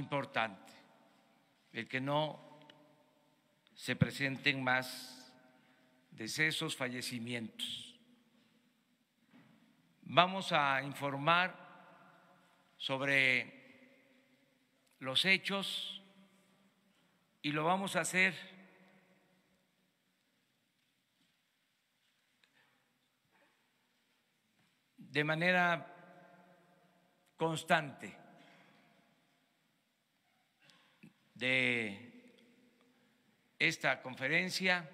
importante, el que no se presenten más decesos, fallecimientos. Vamos a informar sobre los hechos y lo vamos a hacer de manera constante. de esta conferencia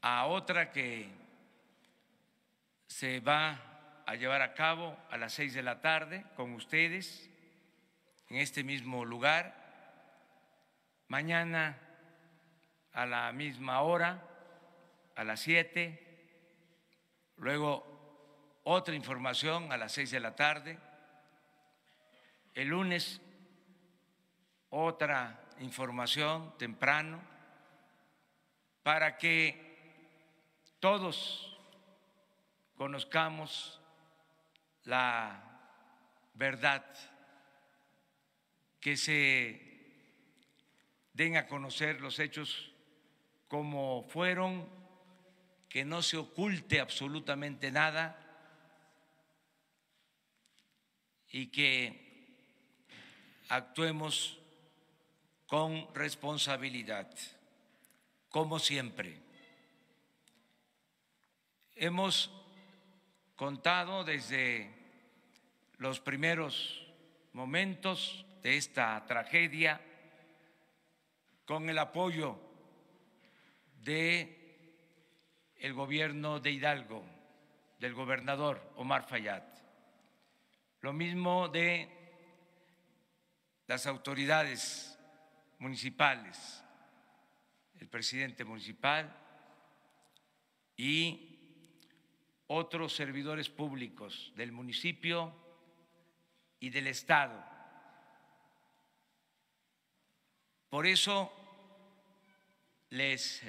a otra que se va a llevar a cabo a las seis de la tarde con ustedes en este mismo lugar. Mañana a la misma hora, a las siete, luego otra información a las seis de la tarde. El lunes otra información temprano para que todos conozcamos la verdad, que se den a conocer los hechos como fueron, que no se oculte absolutamente nada y que actuemos con responsabilidad, como siempre. Hemos contado desde los primeros momentos de esta tragedia con el apoyo de el gobierno de Hidalgo, del gobernador Omar Fayad. Lo mismo de las autoridades municipales, el presidente municipal y otros servidores públicos del municipio y del Estado. Por eso les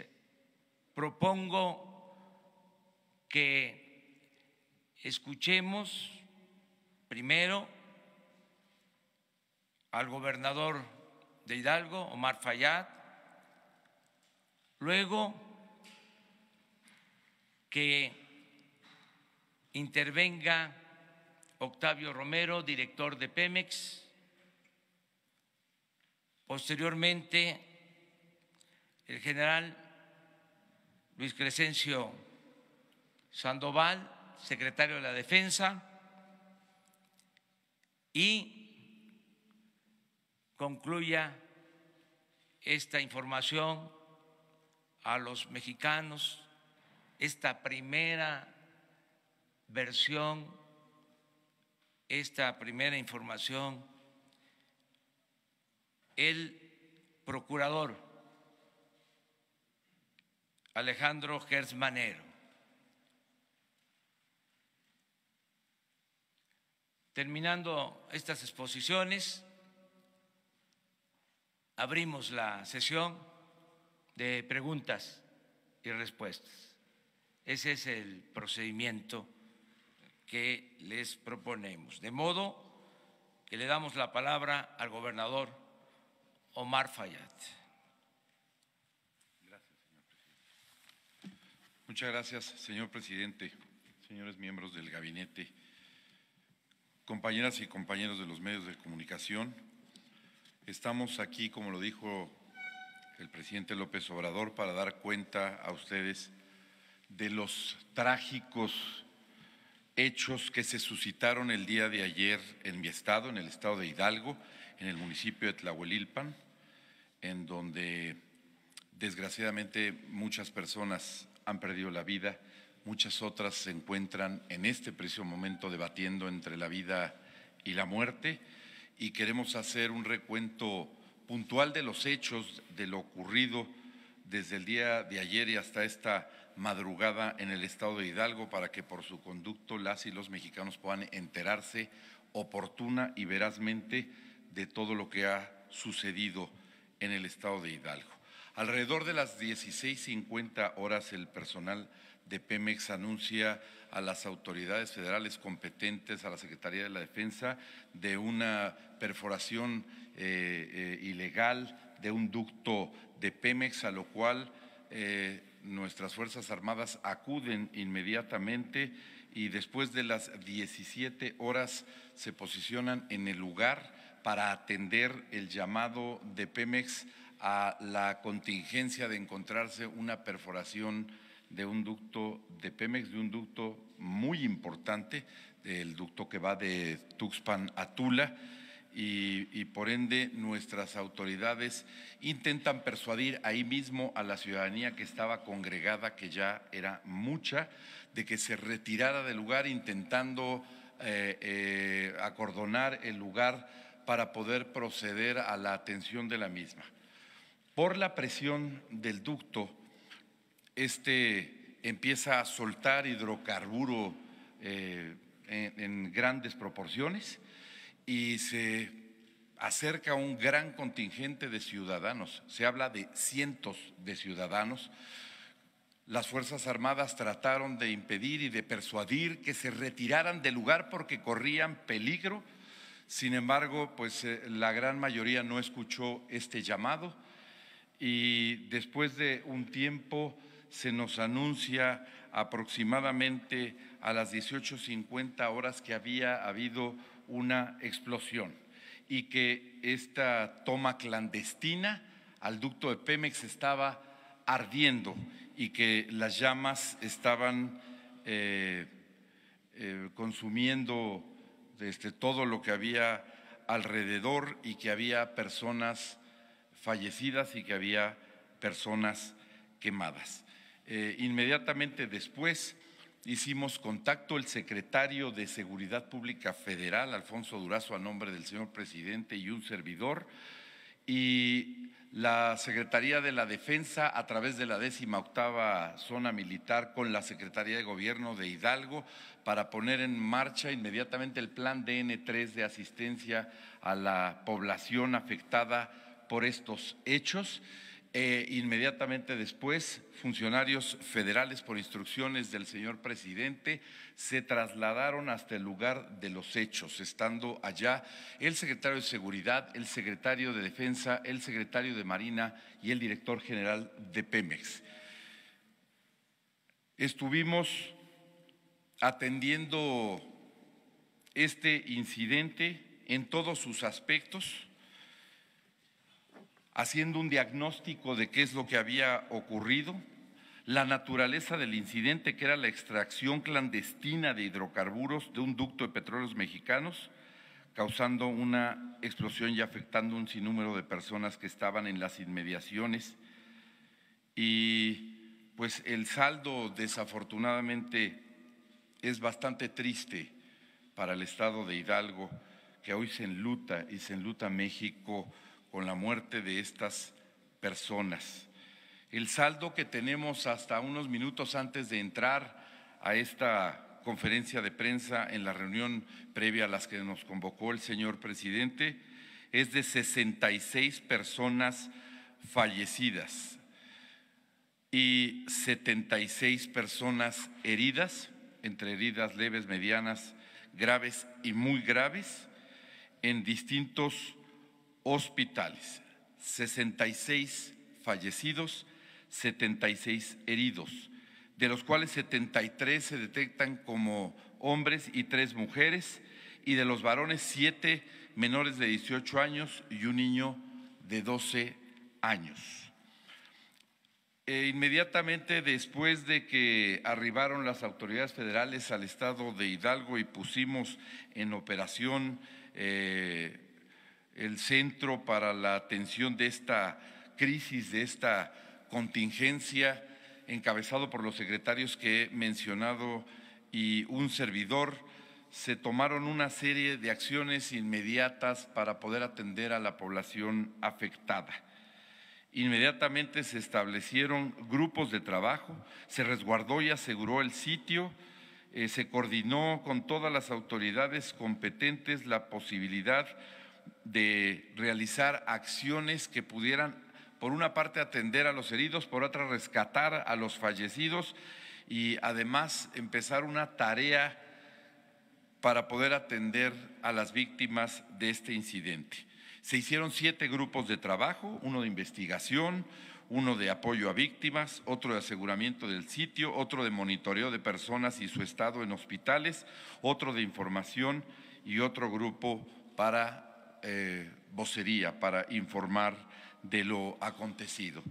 propongo que escuchemos primero al gobernador de Hidalgo, Omar Fayad, luego que intervenga Octavio Romero, director de Pemex, posteriormente el general Luis Crescencio Sandoval, secretario de la Defensa, y concluya esta información a los mexicanos, esta primera versión, esta primera información, el procurador Alejandro Gersmanero. terminando estas exposiciones, abrimos la sesión de preguntas y respuestas. Ese es el procedimiento que les proponemos. De modo que le damos la palabra al gobernador Omar Fayad. Muchas gracias, señor presidente, señores miembros del gabinete, compañeras y compañeros de los medios de comunicación. Estamos aquí, como lo dijo el presidente López Obrador, para dar cuenta a ustedes de los trágicos hechos que se suscitaron el día de ayer en mi estado, en el estado de Hidalgo, en el municipio de Tlahuelilpan, en donde desgraciadamente muchas personas han perdido la vida, muchas otras se encuentran en este preciso momento debatiendo entre la vida y la muerte y queremos hacer un recuento puntual de los hechos, de lo ocurrido desde el día de ayer y hasta esta madrugada en el estado de Hidalgo para que por su conducto las y los mexicanos puedan enterarse oportuna y verazmente de todo lo que ha sucedido en el estado de Hidalgo. Alrededor de las 16.50 horas el personal de Pemex anuncia a las autoridades federales competentes, a la Secretaría de la Defensa, de una perforación eh, eh, ilegal de un ducto de Pemex, a lo cual eh, nuestras Fuerzas Armadas acuden inmediatamente y después de las 17 horas se posicionan en el lugar para atender el llamado de Pemex a la contingencia de encontrarse una perforación de un ducto de Pemex, de un ducto muy importante, el ducto que va de Tuxpan a Tula. Y, por ende nuestras autoridades intentan persuadir ahí mismo a la ciudadanía que estaba congregada, que ya era mucha, de que se retirara del lugar intentando eh, eh, acordonar el lugar para poder proceder a la atención de la misma. Por la presión del ducto, este empieza a soltar hidrocarburo eh, en, grandes proporciones y se acerca un gran contingente de ciudadanos. Se habla de cientos de ciudadanos. Las Fuerzas Armadas trataron de impedir y de persuadir que se retiraran del lugar porque corrían peligro. Sin embargo, pues eh, la gran mayoría no escuchó este llamado y después de un tiempo se nos anuncia aproximadamente a las 18.50 horas que había habido una explosión y que esta toma clandestina al ducto de Pemex estaba ardiendo y que las llamas estaban eh, eh, consumiendo este, todo lo que había alrededor y que había personas fallecidas y que había personas quemadas. Eh, inmediatamente después hicimos contacto el secretario de Seguridad Pública Federal, Alfonso Durazo, a nombre del señor presidente y un servidor, y la Secretaría de la Defensa a través de la décima octava zona militar con la Secretaría de Gobierno de Hidalgo para poner en marcha inmediatamente el plan DN3 de asistencia a la población afectada por estos hechos eh, inmediatamente después, funcionarios federales, por instrucciones del señor presidente, se trasladaron hasta el lugar de los hechos, estando allá el secretario de Seguridad, el secretario de Defensa, el secretario de Marina y el director general de Pemex. Estuvimos atendiendo este incidente en todos sus aspectos haciendo un diagnóstico de qué es lo que había ocurrido, la naturaleza del incidente, que era la extracción clandestina de hidrocarburos de un ducto de petróleos mexicanos, causando una explosión y afectando un sinnúmero de personas que estaban en las inmediaciones. Y pues el saldo desafortunadamente es bastante triste para el estado de Hidalgo, que hoy se enluta y se enluta México con la muerte de estas personas. El saldo que tenemos hasta unos minutos antes de entrar a esta conferencia de prensa en la reunión previa a las que nos convocó el señor presidente es de 66 personas fallecidas y 76 personas heridas, entre heridas leves, medianas, graves y muy graves, en distintos hospitales, 66 fallecidos, 76 heridos, de los cuales 73 se detectan como hombres y tres mujeres, y de los varones siete menores de 18 años y un niño de 12 años. E inmediatamente después de que arribaron las autoridades federales al estado de Hidalgo y pusimos en operación eh, el centro para la atención de esta crisis, de esta contingencia, encabezado por los secretarios que he mencionado y un servidor, se tomaron una serie de acciones inmediatas para poder atender a la población afectada. Inmediatamente se establecieron grupos de trabajo, se resguardó y aseguró el sitio, eh, se coordinó con todas las autoridades competentes la posibilidad de realizar acciones que pudieran, por una parte, atender a los heridos, por otra, rescatar a los fallecidos y además empezar una tarea para poder atender a las víctimas de este incidente. Se hicieron siete grupos de trabajo, uno de investigación, uno de apoyo a víctimas, otro de aseguramiento del sitio, otro de monitoreo de personas y su estado en hospitales, otro de información y otro grupo para eh, vocería para informar de lo acontecido.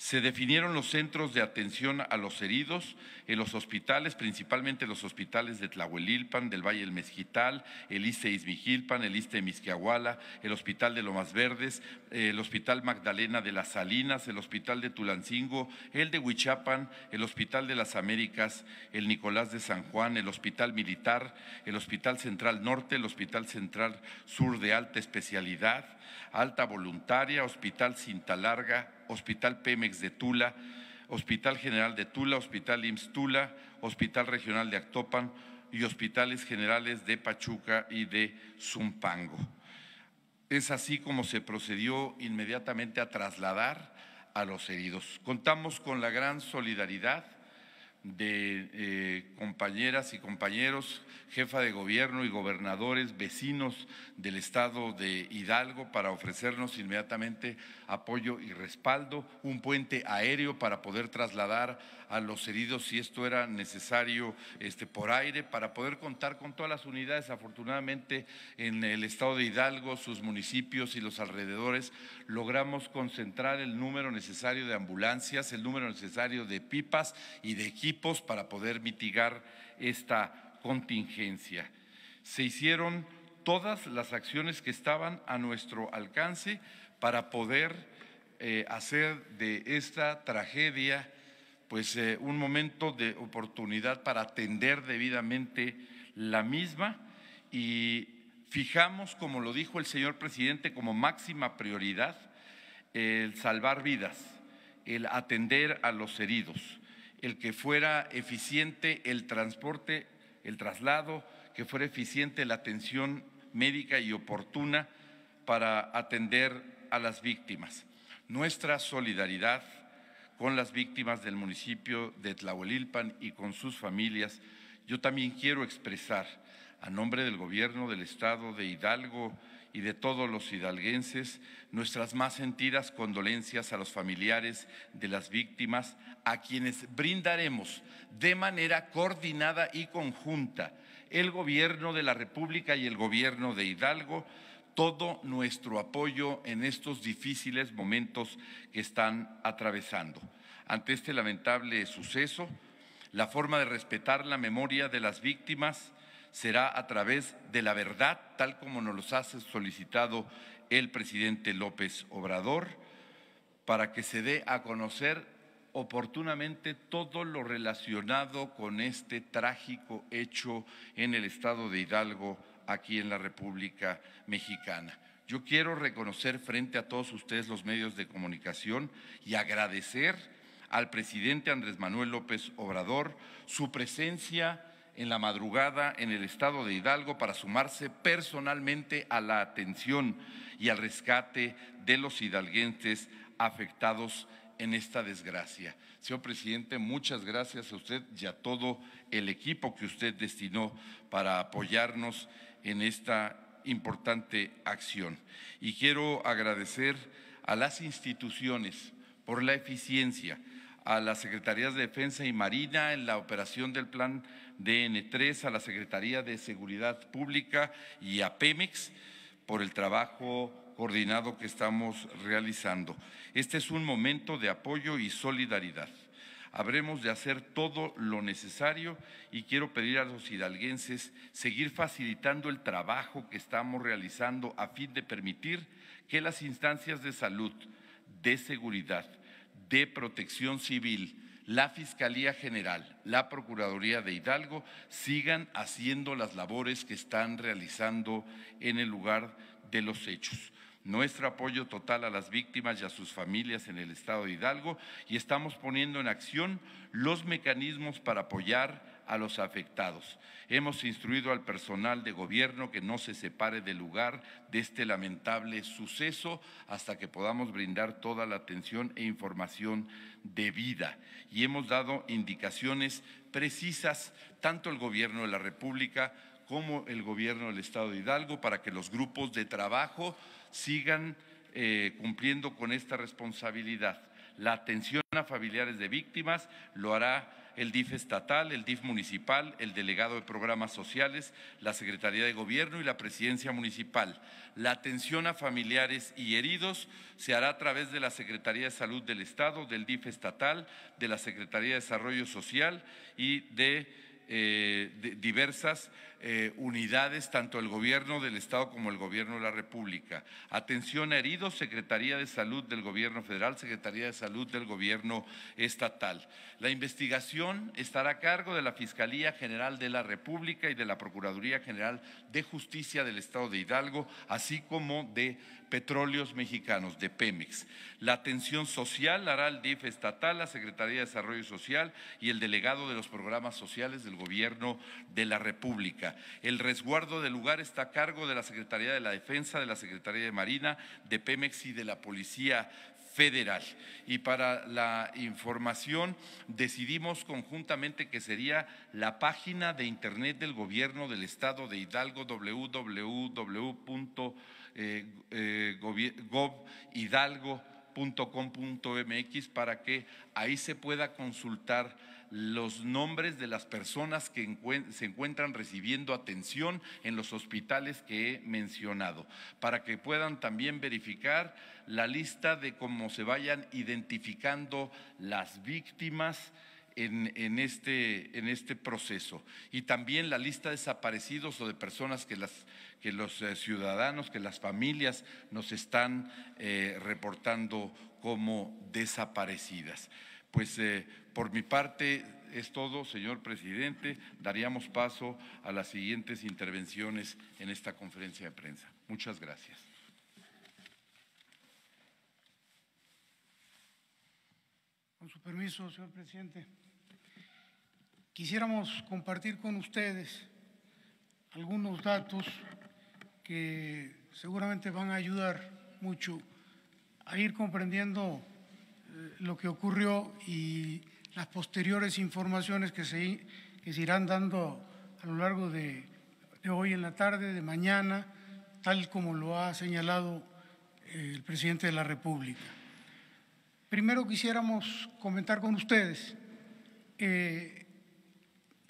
Se definieron los centros de atención a los heridos en los hospitales, principalmente los hospitales de Tlahuelilpan, del Valle del Mezquital, el ICE Izmijilpan, el ICE el Hospital de Lomas Verdes, el Hospital Magdalena de las Salinas, el Hospital de Tulancingo, el de Huichapan, el Hospital de las Américas, el Nicolás de San Juan, el Hospital Militar, el Hospital Central Norte, el Hospital Central Sur de Alta Especialidad, Alta Voluntaria, Hospital Cinta Larga, Hospital Pemex de Tula, Hospital General de Tula, Hospital IMSS Tula, Hospital Regional de Actopan y Hospitales Generales de Pachuca y de Zumpango. Es así como se procedió inmediatamente a trasladar a los heridos. Contamos con la gran solidaridad de eh, compañeras y compañeros, jefa de gobierno y gobernadores, vecinos del estado de Hidalgo para ofrecernos inmediatamente apoyo y respaldo, un puente aéreo para poder trasladar a los heridos si esto era necesario este, por aire, para poder contar con todas las unidades. Afortunadamente en el estado de Hidalgo, sus municipios y los alrededores logramos concentrar el número necesario de ambulancias, el número necesario de pipas y de equipos equipos para poder mitigar esta contingencia. Se hicieron todas las acciones que estaban a nuestro alcance para poder eh, hacer de esta tragedia pues eh, un momento de oportunidad para atender debidamente la misma y fijamos, como lo dijo el señor presidente, como máxima prioridad el salvar vidas, el atender a los heridos el que fuera eficiente el transporte, el traslado, que fuera eficiente la atención médica y oportuna para atender a las víctimas. Nuestra solidaridad con las víctimas del municipio de Tlahuelilpan y con sus familias, yo también quiero expresar a nombre del Gobierno del Estado de Hidalgo y de todos los hidalguenses nuestras más sentidas condolencias a los familiares de las víctimas, a quienes brindaremos de manera coordinada y conjunta el Gobierno de la República y el Gobierno de Hidalgo todo nuestro apoyo en estos difíciles momentos que están atravesando. Ante este lamentable suceso, la forma de respetar la memoria de las víctimas será a través de la verdad, tal como nos los ha solicitado el presidente López Obrador, para que se dé a conocer oportunamente todo lo relacionado con este trágico hecho en el estado de Hidalgo, aquí en la República Mexicana. Yo quiero reconocer frente a todos ustedes los medios de comunicación y agradecer al presidente Andrés Manuel López Obrador su presencia en la madrugada en el estado de Hidalgo para sumarse personalmente a la atención y al rescate de los hidalguenses afectados en esta desgracia. Señor presidente, muchas gracias a usted y a todo el equipo que usted destinó para apoyarnos en esta importante acción. Y quiero agradecer a las instituciones por la eficiencia, a las Secretarías de Defensa y Marina en la operación del plan DN3, a la Secretaría de Seguridad Pública y a Pemex por el trabajo coordinado que estamos realizando. Este es un momento de apoyo y solidaridad. Habremos de hacer todo lo necesario y quiero pedir a los hidalguenses seguir facilitando el trabajo que estamos realizando a fin de permitir que las instancias de salud, de seguridad, de Protección Civil, la Fiscalía General, la Procuraduría de Hidalgo sigan haciendo las labores que están realizando en el lugar de los hechos. Nuestro apoyo total a las víctimas y a sus familias en el estado de Hidalgo y estamos poniendo en acción los mecanismos para apoyar a los afectados. Hemos instruido al personal de gobierno que no se separe del lugar de este lamentable suceso hasta que podamos brindar toda la atención e información debida. Y hemos dado indicaciones precisas tanto el gobierno de la República como el gobierno del Estado de Hidalgo para que los grupos de trabajo sigan eh, cumpliendo con esta responsabilidad. La atención a familiares de víctimas lo hará el DIF estatal, el DIF municipal, el delegado de programas sociales, la Secretaría de Gobierno y la Presidencia Municipal. La atención a familiares y heridos se hará a través de la Secretaría de Salud del Estado, del DIF estatal, de la Secretaría de Desarrollo Social y de, eh, diversas eh, unidades, tanto el gobierno del Estado como el gobierno de la República. Atención a heridos, Secretaría de Salud del Gobierno Federal, Secretaría de Salud del Gobierno Estatal. La investigación estará a cargo de la Fiscalía General de la República y de la Procuraduría General de Justicia del Estado de Hidalgo, así como de Petróleos Mexicanos, de Pemex. La atención social la hará el DIF estatal, la Secretaría de Desarrollo Social y el delegado de los programas sociales del Gobierno de la República. El resguardo del lugar está a cargo de la Secretaría de la Defensa, de la Secretaría de Marina, de Pemex y de la Policía Federal. Y para la información decidimos conjuntamente que sería la página de internet del gobierno del estado de Hidalgo www.gobhidalgo.com.mx eh, eh, para que ahí se pueda consultar los nombres de las personas que se encuentran recibiendo atención en los hospitales que he mencionado, para que puedan también verificar la lista de cómo se vayan identificando las víctimas. En, este, este, proceso. Y también la lista de desaparecidos o de personas que, los eh, ciudadanos, que las familias nos están eh, reportando como desaparecidas. Pues eh, por mi parte es todo, señor presidente. Daríamos paso a las siguientes intervenciones en esta conferencia de prensa. Muchas gracias. Con su permiso, señor presidente, quisiéramos compartir con ustedes algunos datos que seguramente van a ayudar mucho a ir comprendiendo lo que ocurrió y las posteriores informaciones que se, irán dando a lo largo de, hoy en la tarde, de mañana, tal como lo ha señalado eh, el presidente de la República. Primero quisiéramos comentar con ustedes eh,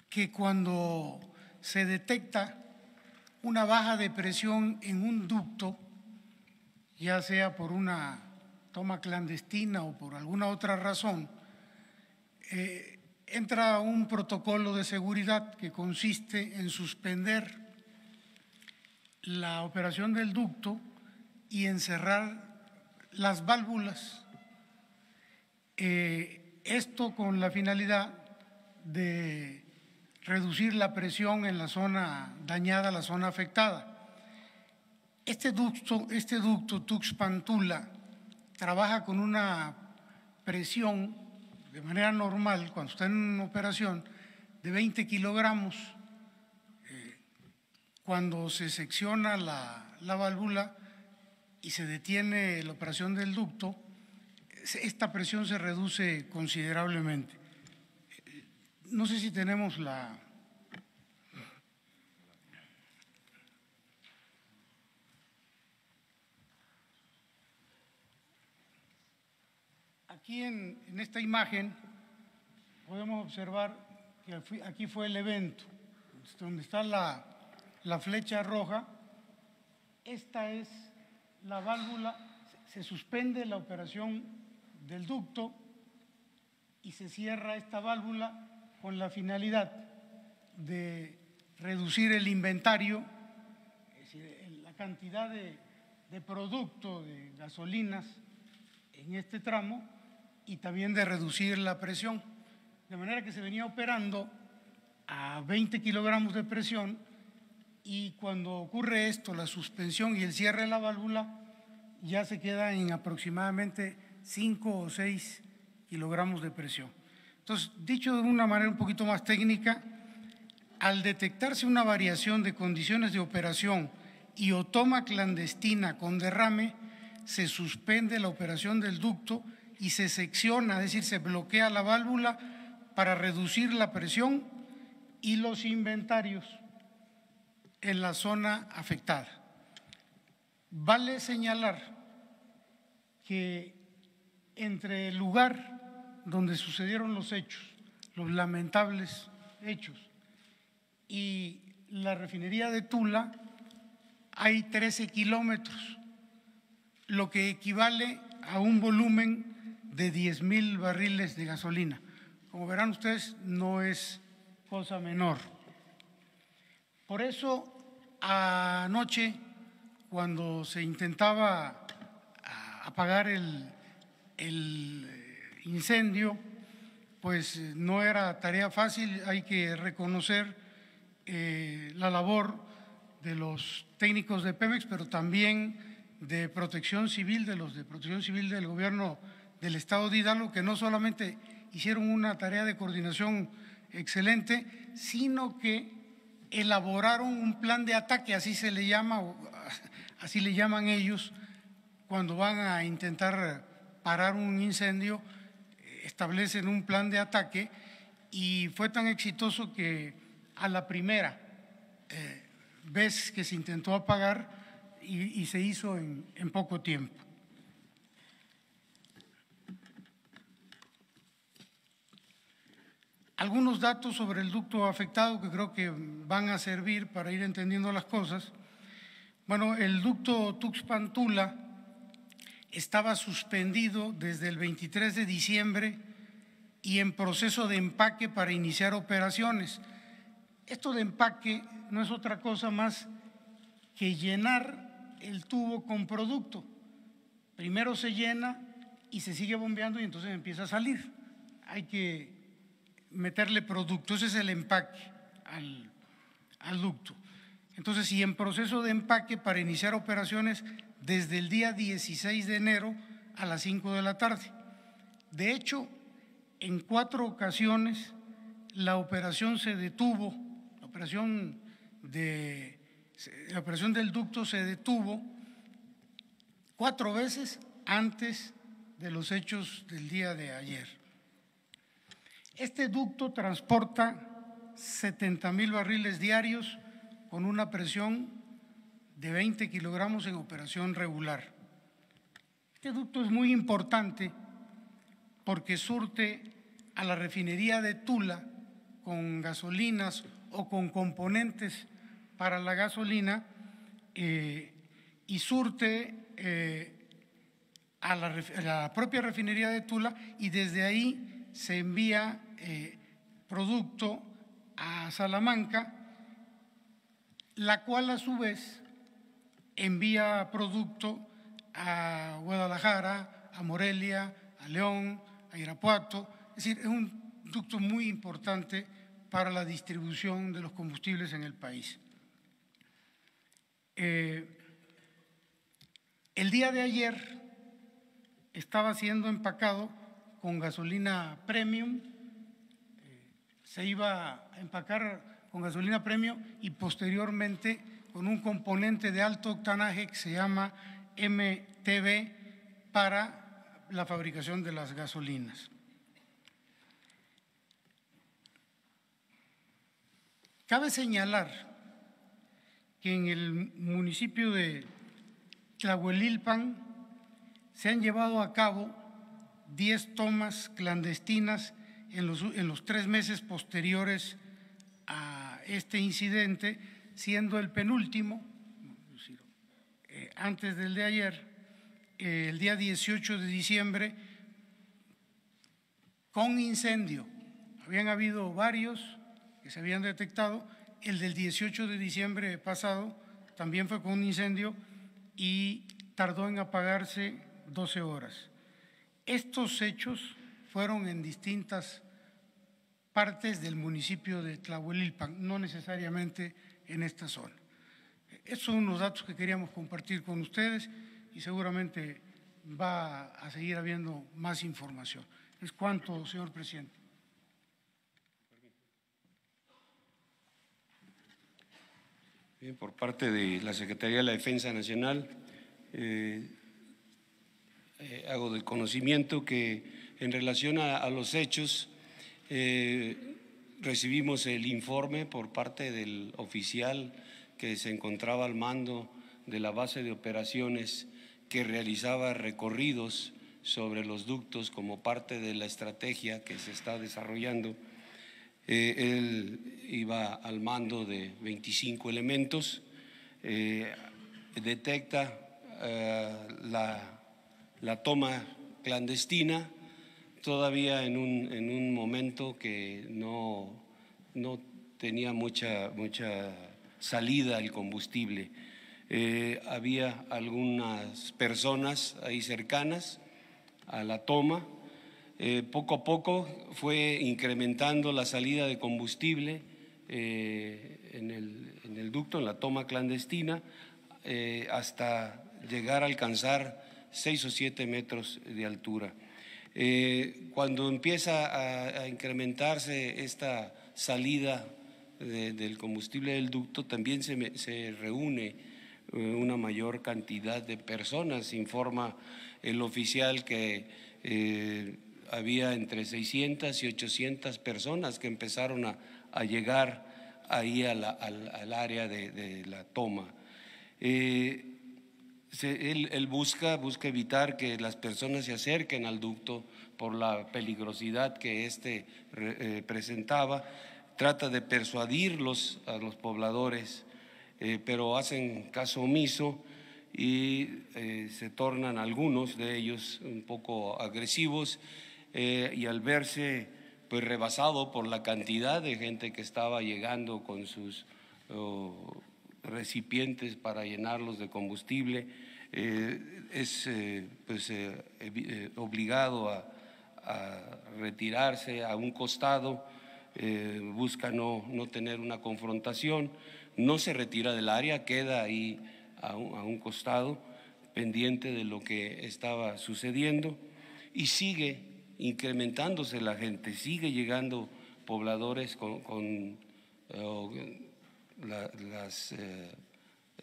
que cuando se detecta una baja de presión en un ducto, ya sea por una toma clandestina o por alguna otra razón, eh, entra un protocolo de seguridad que consiste en suspender la operación del ducto y encerrar las válvulas. Eh, esto con la finalidad de reducir la presión en la zona dañada, la zona afectada. Este ducto, este ducto Tuxpantula, trabaja con una presión de manera normal, cuando está en una operación, de 20 kilogramos. Eh, cuando se secciona la, la válvula y se detiene la operación del ducto, esta presión se reduce considerablemente. Eh, no sé si tenemos la, Aquí en, esta imagen podemos observar que aquí fue el evento, donde está la, flecha roja, esta es la válvula, se suspende la operación del ducto y se cierra esta válvula con la finalidad de reducir el inventario, es decir, la cantidad de, de producto de gasolinas en este tramo y también de reducir la presión. De manera que se venía operando a 20 kilogramos de presión y cuando ocurre esto, la suspensión y el cierre de la válvula, ya se queda en aproximadamente 5 o 6 kilogramos de presión. Entonces, dicho de una manera un poquito más técnica, al detectarse una variación de condiciones de operación y o toma clandestina con derrame, se suspende la operación del ducto y se secciona, es decir, se bloquea la válvula para reducir la presión y los inventarios en la zona afectada. Vale señalar que entre el lugar donde sucedieron los hechos, los lamentables hechos, y la refinería de Tula hay 13 kilómetros, lo que equivale a un volumen de 10 mil barriles de gasolina. Como verán ustedes, no es cosa menor. Por eso, anoche, cuando se intentaba apagar el, eh, incendio, pues eh, no era tarea fácil, hay que reconocer eh, la labor de los técnicos de Pemex, pero también de protección civil, de los de protección civil del gobierno del Estado de Hidalgo, que no solamente hicieron una tarea de coordinación excelente, sino que elaboraron un plan de ataque, así se le llama, así le llaman ellos, cuando van a intentar parar un incendio, establecen un plan de ataque y fue tan exitoso que a la primera eh, vez que se intentó apagar y, se hizo en poco tiempo. Algunos datos sobre el ducto afectado que creo que van a servir para ir entendiendo las cosas. Bueno, el ducto Tuxpantula estaba suspendido desde el 23 de diciembre y en proceso de empaque para iniciar operaciones. Esto de empaque no es otra cosa más que llenar el tubo con producto. Primero se llena y se sigue bombeando y entonces empieza a salir. Hay que meterle producto, ese es el empaque al, ducto. Entonces, si en proceso de empaque para iniciar operaciones desde el día 16 de enero a las 5 de la tarde. De hecho, en cuatro ocasiones la operación se detuvo, la operación, de, la operación del ducto se detuvo cuatro veces antes de los hechos del día de ayer. Este ducto transporta 70 mil barriles diarios con una presión de 20 kilogramos en operación regular. Este ducto es muy importante porque surte a la refinería de Tula con gasolinas o con componentes para la gasolina eh, y surte eh, a la propia refinería de Tula y desde ahí se envía eh, producto a Salamanca, la cual a su vez envía producto a Guadalajara, a Morelia, a León, a Irapuato. Es decir, es un ducto muy importante para la distribución de los combustibles en el país. Eh, el día de ayer estaba siendo empacado con gasolina premium se iba a empacar con gasolina premio y posteriormente con un componente de alto octanaje que se llama MTB para la fabricación de las gasolinas. Cabe señalar que en el municipio de Tlahuelilpan se han llevado a cabo 10 tomas clandestinas en los, en los tres meses posteriores a este incidente, siendo el penúltimo, eh, antes del de ayer, eh, el día 18 de diciembre, con incendio. Habían habido varios que se habían detectado. El del 18 de diciembre pasado también fue con un incendio y tardó en apagarse 12 horas. Estos hechos fueron en distintas partes del municipio de Tlahuelilpan, no necesariamente en esta zona. Estos son los datos que queríamos compartir con ustedes y seguramente va a seguir habiendo más información. Es cuanto, señor presidente. Bien, por parte de la Secretaría de la Defensa Nacional, eh, eh, hago del conocimiento que en relación a, los hechos, eh, recibimos el informe por parte del oficial que se encontraba al mando de la base de operaciones que realizaba recorridos sobre los ductos como parte de la estrategia que se está desarrollando. Eh, él iba al mando de 25 elementos, eh, detecta la, la toma clandestina, todavía en un, en un momento que no, tenía mucha, mucha salida el combustible. Eh, había algunas personas ahí cercanas a la toma. Eh, poco a poco fue incrementando la salida de combustible eh, en, el, en, el, ducto, en la toma clandestina, hasta llegar a alcanzar seis o siete metros de altura. Eh, cuando empieza a, incrementarse esta salida del combustible del ducto, también se, reúne eh, una mayor cantidad de personas, informa el oficial que eh, había entre 600 y 800 personas que empezaron a, llegar ahí al, área de, la toma él, busca, busca evitar que las personas se acerquen al ducto por la peligrosidad que éste eh, presentaba, trata de persuadirlos a los pobladores, eh, pero hacen caso omiso y eh, se tornan algunos de ellos un poco agresivos y al verse pues rebasado por la cantidad de gente que estaba llegando con sus recipientes para llenarlos de combustible, eh, es eh, pues, eh, obligado a, retirarse a un costado, busca no, tener una confrontación, no se retira del área, queda ahí a un, costado pendiente de lo que estaba sucediendo y sigue incrementándose la gente, sigue llegando pobladores con las eh,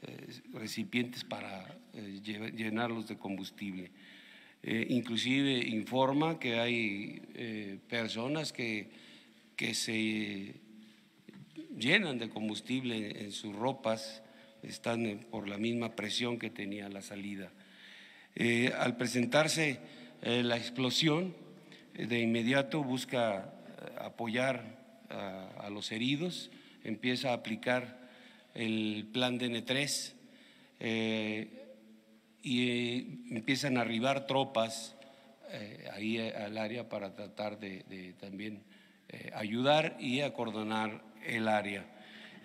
eh, recipientes para eh, llenarlos de combustible. inclusive informa que hay personas que, que se llenan de combustible en sus ropas, están por la misma presión que tenía la salida. al presentarse la explosión, de inmediato busca apoyar a los heridos empieza a aplicar el plan n 3 eh, y eh, empiezan a arribar tropas eh, ahí al área para tratar de, también ayudar y acordonar el área.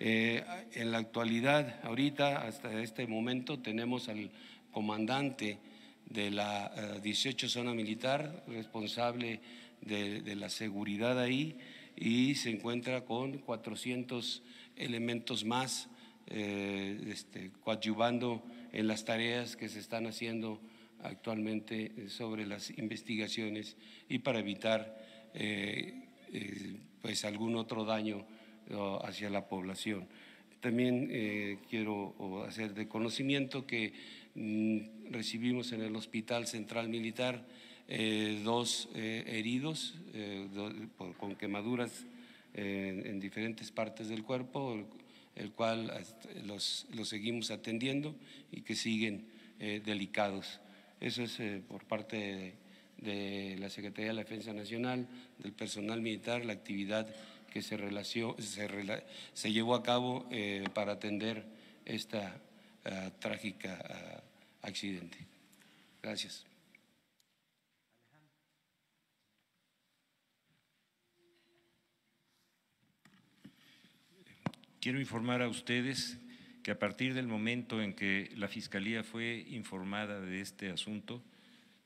en la actualidad, ahorita, hasta este momento, tenemos al comandante de la 18 zona militar, responsable de la seguridad ahí, y se encuentra con 400 elementos más eh, este, coadyuvando en las tareas que se están haciendo actualmente eh, sobre las investigaciones y para evitar eh, pues algún otro daño hacia la población. También quiero hacer de conocimiento que mm, recibimos en el Hospital Central Militar eh, dos eh, heridos eh, con quemaduras en diferentes partes del cuerpo, el, cual este, los, seguimos atendiendo y que siguen delicados. Eso es por parte de la Secretaría de la Defensa Nacional, del personal militar, la actividad que se, relació, se, se, llevó a cabo para atender esta ah, trágica ah, accidente. Gracias. Quiero informar a ustedes que a partir del momento en que la Fiscalía fue informada de este asunto,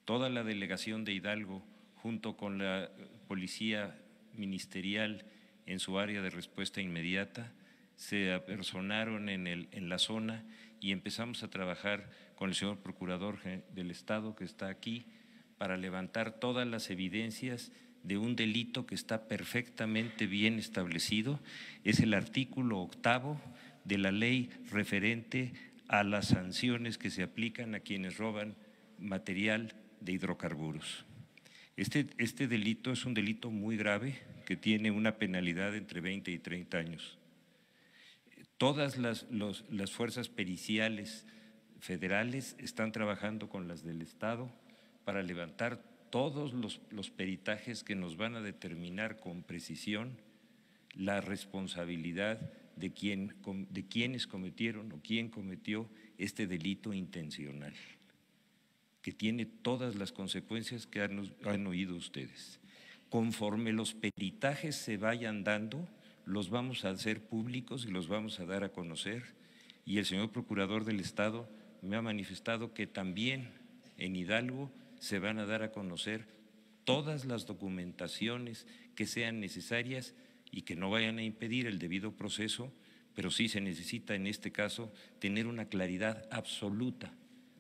toda la delegación de Hidalgo, junto con la Policía Ministerial en su área de respuesta inmediata, se apersonaron en, el, en la zona y empezamos a trabajar con el señor Procurador del Estado, que está aquí, para levantar todas las evidencias de un delito que está perfectamente bien establecido, es el artículo octavo de la ley referente a las sanciones que se aplican a quienes roban material de hidrocarburos. Este, este delito es un delito muy grave que tiene una penalidad entre 20 y 30 años. Todas las, las fuerzas periciales federales están trabajando con las del Estado para levantar todos los, peritajes que nos van a determinar con precisión la responsabilidad de, de quienes cometieron o quién cometió este delito intencional, que tiene todas las consecuencias que han oído ustedes. Conforme los peritajes se vayan dando, los vamos a hacer públicos y los vamos a dar a conocer. Y el señor Procurador del Estado me ha manifestado que también en Hidalgo se van a dar a conocer todas las documentaciones que sean necesarias y que no vayan a impedir el debido proceso, pero sí se necesita en este caso tener una claridad absoluta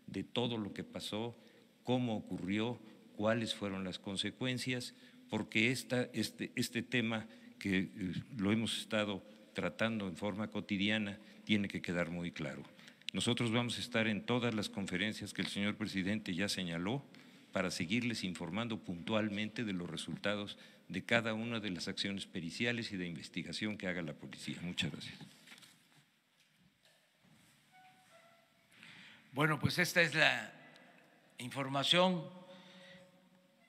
de todo lo que pasó, cómo ocurrió, cuáles fueron las consecuencias, porque esta, este, este tema que eh, lo hemos estado tratando en forma cotidiana tiene que quedar muy claro. Nosotros vamos a estar en todas las conferencias que el señor presidente ya señaló, para seguirles informando puntualmente de los resultados de cada una de las acciones periciales y de investigación que haga la policía. Muchas gracias. Bueno, pues esta es la información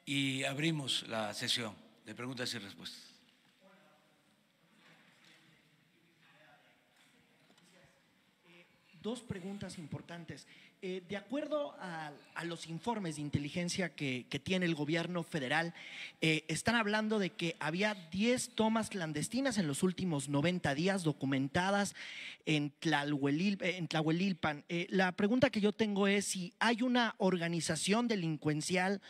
y abrimos la sesión de preguntas y respuestas. dos preguntas importantes. Eh, de acuerdo a, los informes de inteligencia que, tiene el gobierno federal, eh, están hablando de que había 10 tomas clandestinas en los últimos 90 días documentadas en, eh, en Tlahuelilpan. la pregunta que yo tengo es si hay una organización delincuencial,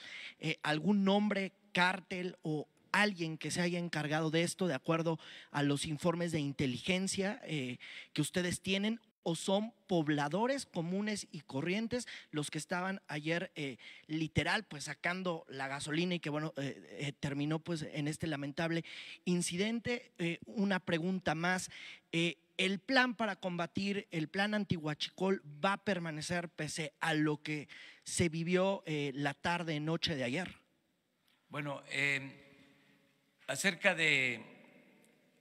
algún nombre, cártel o alguien que se haya encargado de esto, de acuerdo a los informes de inteligencia que ustedes tienen, o son pobladores comunes y corrientes los que estaban ayer eh, literal pues sacando la gasolina y que bueno eh, eh, terminó pues en este lamentable incidente. una pregunta más el plan para combatir, el plan antihuachicol va a permanecer pese a lo que se vivió la tarde, noche de ayer? Bueno, em, acerca de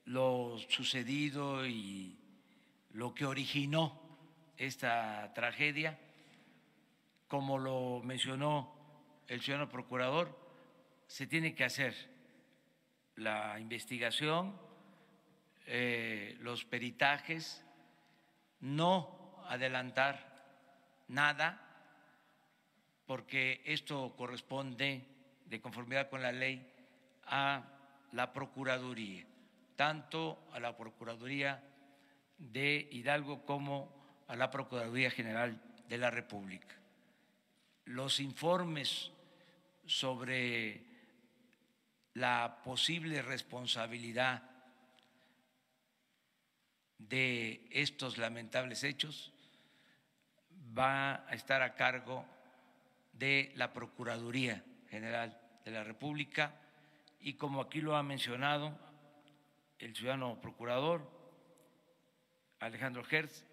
lo sucedido y lo que originó esta tragedia, como lo mencionó el señor procurador, se tiene que hacer la investigación, eh, los peritajes, no adelantar nada, porque esto corresponde, de conformidad con la ley, a la Procuraduría, tanto a la Procuraduría de Hidalgo como a la Procuraduría General de la República. Los informes sobre la posible responsabilidad de estos lamentables hechos va a estar a cargo de la Procuraduría General de la República y como aquí lo ha mencionado el ciudadano procurador, Alejandro Hertz,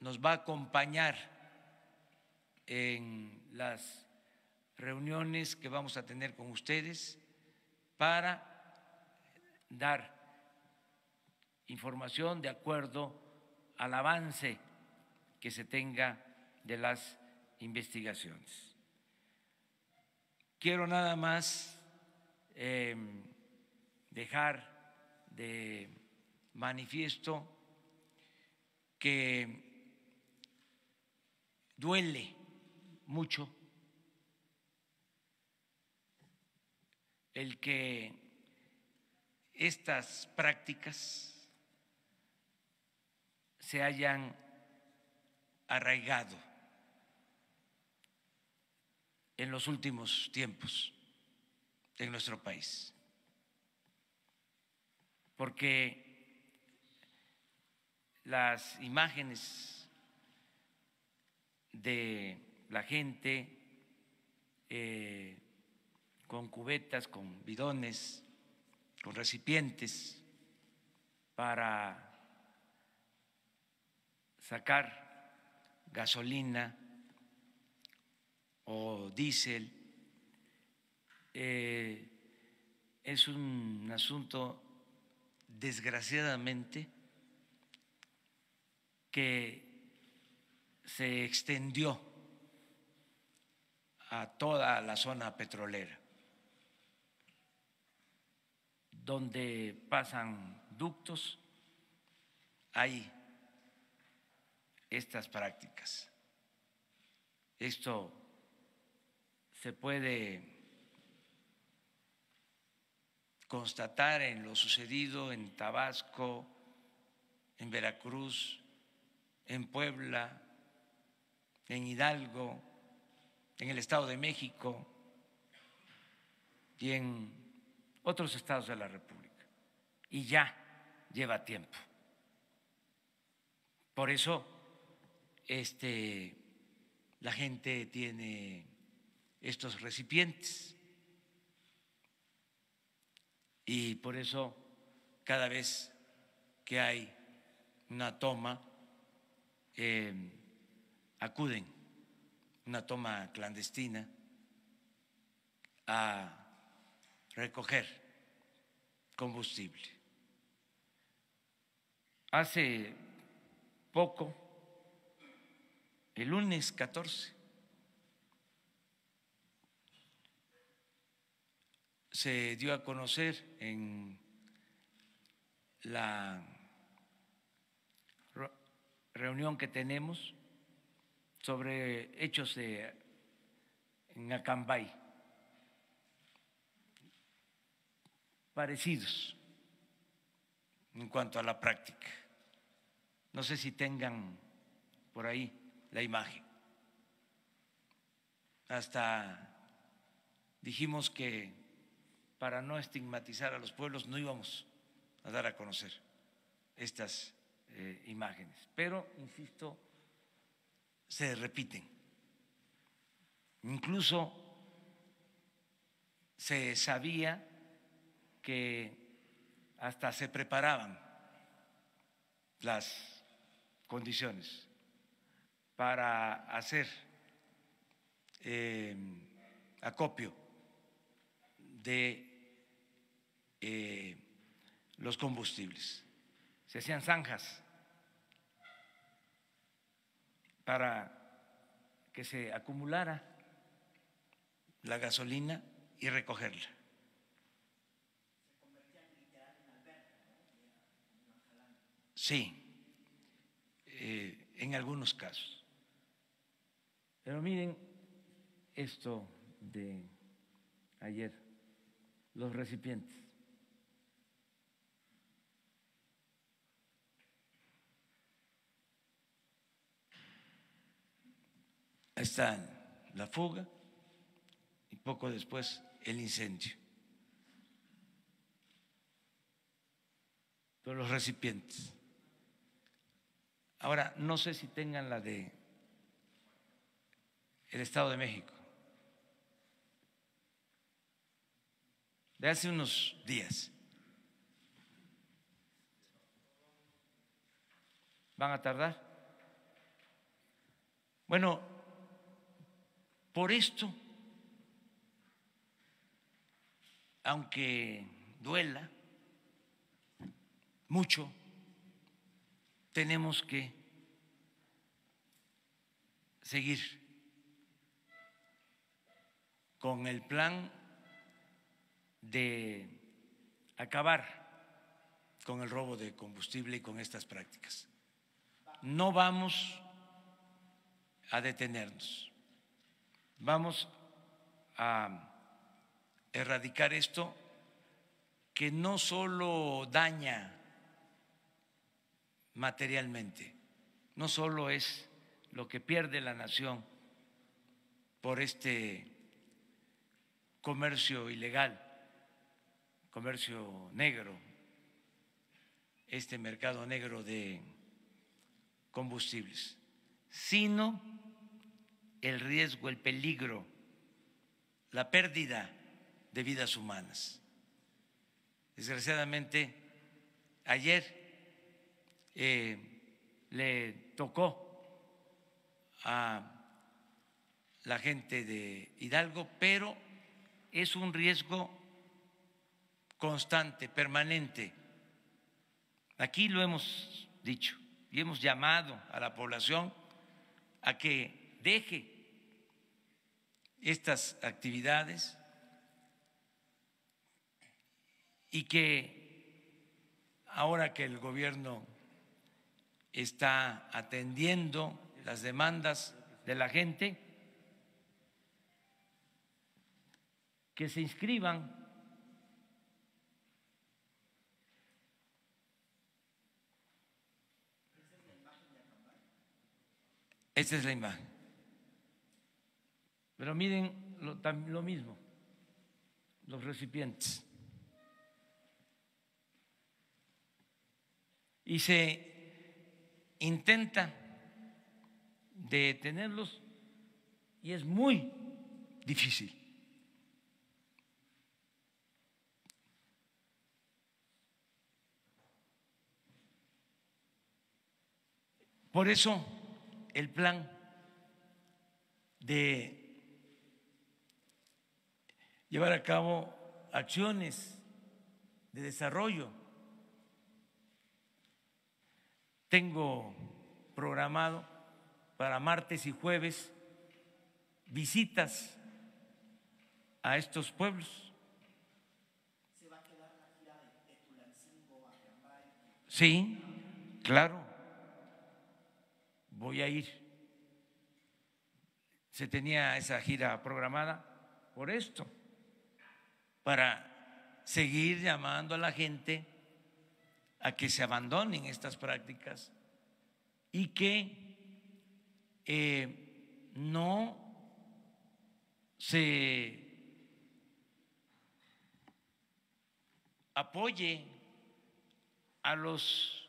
nos va a acompañar en las reuniones que vamos a tener con ustedes para dar información de acuerdo al avance que se tenga de las investigaciones. Quiero nada más eh, dejar de manifiesto que duele mucho el que estas prácticas se hayan arraigado en los últimos tiempos en nuestro país, porque las imágenes de la gente eh, con cubetas, con bidones, con recipientes para sacar gasolina o diésel. Eh, es un asunto, desgraciadamente, que se extendió a toda la zona petrolera, donde pasan ductos, hay estas prácticas. Esto se puede constatar en lo sucedido en Tabasco, en Veracruz, en Puebla, en Hidalgo, en el Estado de México y en otros estados de la República. Y ya lleva tiempo. Por eso este, la gente tiene estos recipientes. Y por eso cada vez que hay una toma Em, acuden, una toma clandestina, a recoger combustible. Hace poco, el lunes 14, se dio a conocer en la reunión que tenemos sobre hechos de, en Acambay, parecidos en cuanto a la práctica. No sé si tengan por ahí la imagen. Hasta dijimos que para no estigmatizar a los pueblos no íbamos a dar a conocer estas eh, imágenes, pero, insisto, se repiten. Incluso se sabía que hasta se preparaban las condiciones para hacer eh, acopio de eh, los combustibles. Se hacían zanjas para que se acumulara la gasolina y recogerla. Sí, eh, en algunos casos. Pero miren esto de ayer, los recipientes. Están está la fuga y poco después el incendio. todos los recipientes. Ahora, no sé si tengan la de el Estado de México. De hace unos días. ¿Van a tardar? Bueno, por esto, aunque duela mucho, tenemos que seguir con el plan de acabar con el robo de combustible y con estas prácticas. No vamos a detenernos vamos a erradicar esto que no solo daña materialmente, no solo es lo que pierde la nación por este comercio ilegal, comercio negro, este mercado negro de combustibles, sino el riesgo, el peligro, la pérdida de vidas humanas. Desgraciadamente, ayer eh, le tocó a la gente de Hidalgo, pero es un riesgo constante, permanente. Aquí lo hemos dicho y hemos llamado a la población a que deje estas actividades y que ahora que el gobierno está atendiendo las demandas de la gente, que se inscriban Esta es la imagen. Pero miren lo, lo mismo, los recipientes. Y se intenta detenerlos y es muy difícil. Por eso el plan de llevar a cabo acciones de desarrollo. Tengo programado para martes y jueves visitas a estos pueblos. ¿Se va a quedar la gira de Tulancingo Sí, claro. Voy a ir. Se tenía esa gira programada por esto para seguir llamando a la gente a que se abandonen estas prácticas y que eh, no se apoye a los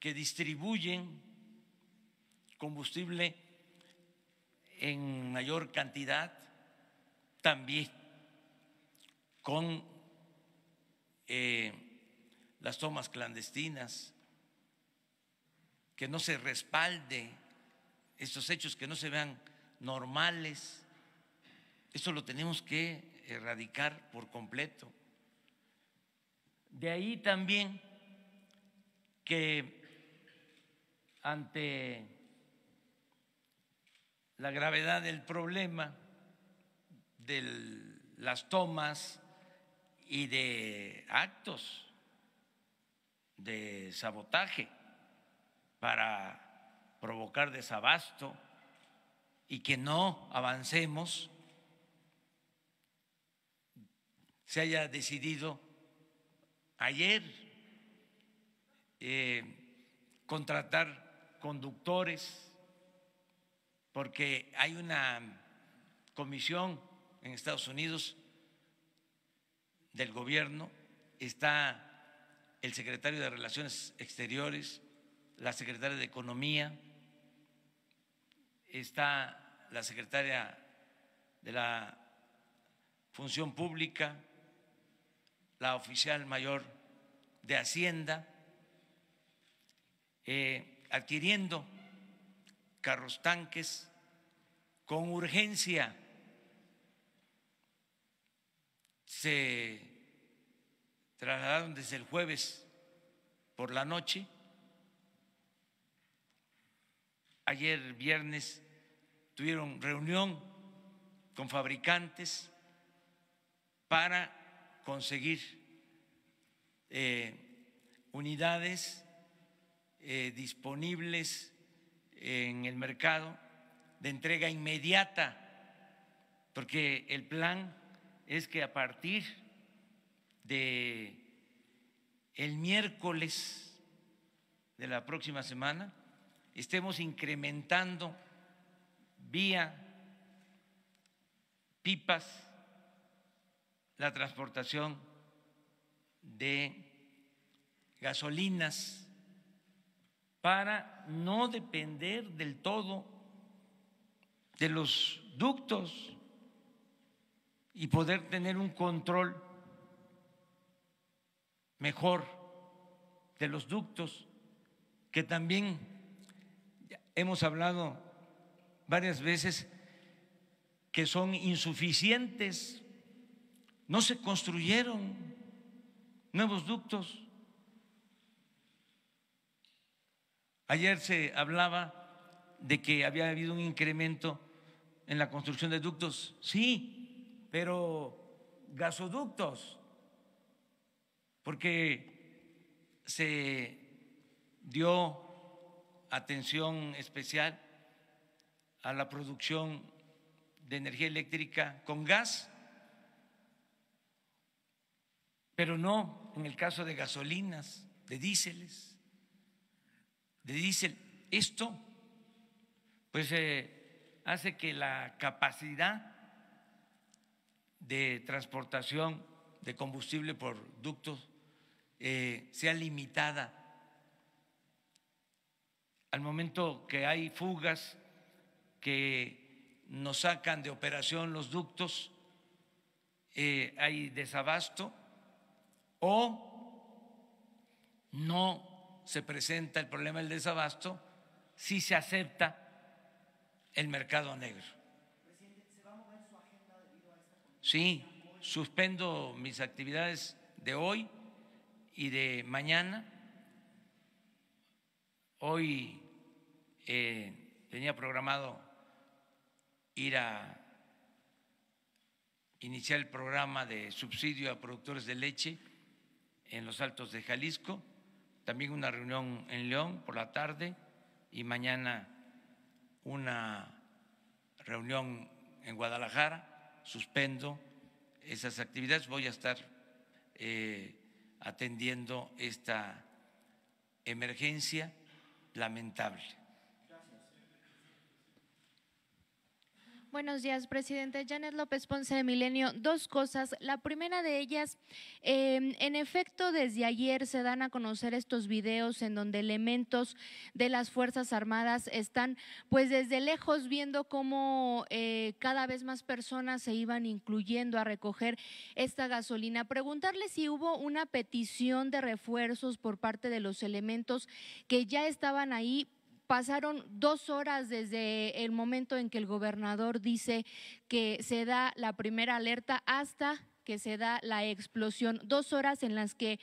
que distribuyen combustible en mayor cantidad, también con eh, las tomas clandestinas, que no se respalde estos hechos, que no se vean normales. Eso lo tenemos que erradicar por completo. De ahí también que ante la gravedad del problema de las tomas, y de actos de sabotaje para provocar desabasto y que no avancemos, se haya decidido ayer eh, contratar conductores, porque hay una comisión en Estados Unidos del gobierno, está el secretario de Relaciones Exteriores, la secretaria de Economía, está la secretaria de la Función Pública, la oficial mayor de Hacienda, eh, adquiriendo carros tanques con urgencia. Se trasladaron desde el jueves por la noche. Ayer viernes tuvieron reunión con fabricantes para conseguir eh, unidades eh, disponibles en el mercado de entrega inmediata, porque el plan es que a partir de el miércoles de la próxima semana estemos incrementando vía pipas la transportación de gasolinas para no depender del todo de los ductos y poder tener un control mejor de los ductos, que también hemos hablado varias veces que son insuficientes, no se construyeron nuevos ductos. Ayer se hablaba de que había habido un incremento en la construcción de ductos, sí, pero gasoductos, porque se dio atención especial a la producción de energía eléctrica con gas, pero no en el caso de gasolinas, de diésel, de diésel. Esto pues eh, hace que la capacidad de transportación de combustible por ductos eh, sea limitada. Al momento que hay fugas que nos sacan de operación los ductos, eh, hay desabasto o no se presenta el problema del desabasto si se acepta el mercado negro. Sí, suspendo mis actividades de hoy y de mañana. Hoy eh, tenía programado ir a iniciar el programa de subsidio a productores de leche en los Altos de Jalisco, también una reunión en León por la tarde y mañana una reunión en Guadalajara. Suspendo esas actividades, voy a estar eh, atendiendo esta emergencia lamentable. Buenos días, presidente. Janet López Ponce de Milenio. Dos cosas. La primera de ellas, em, en efecto, desde ayer se dan a conocer estos videos en donde elementos de las Fuerzas Armadas están, pues desde lejos, viendo cómo eh, cada vez más personas se iban incluyendo a recoger esta gasolina. Preguntarle si hubo una petición de refuerzos por parte de los elementos que ya estaban ahí pasaron dos horas desde el momento en que el gobernador dice que se da la primera alerta hasta que se da la explosión. Dos horas en las que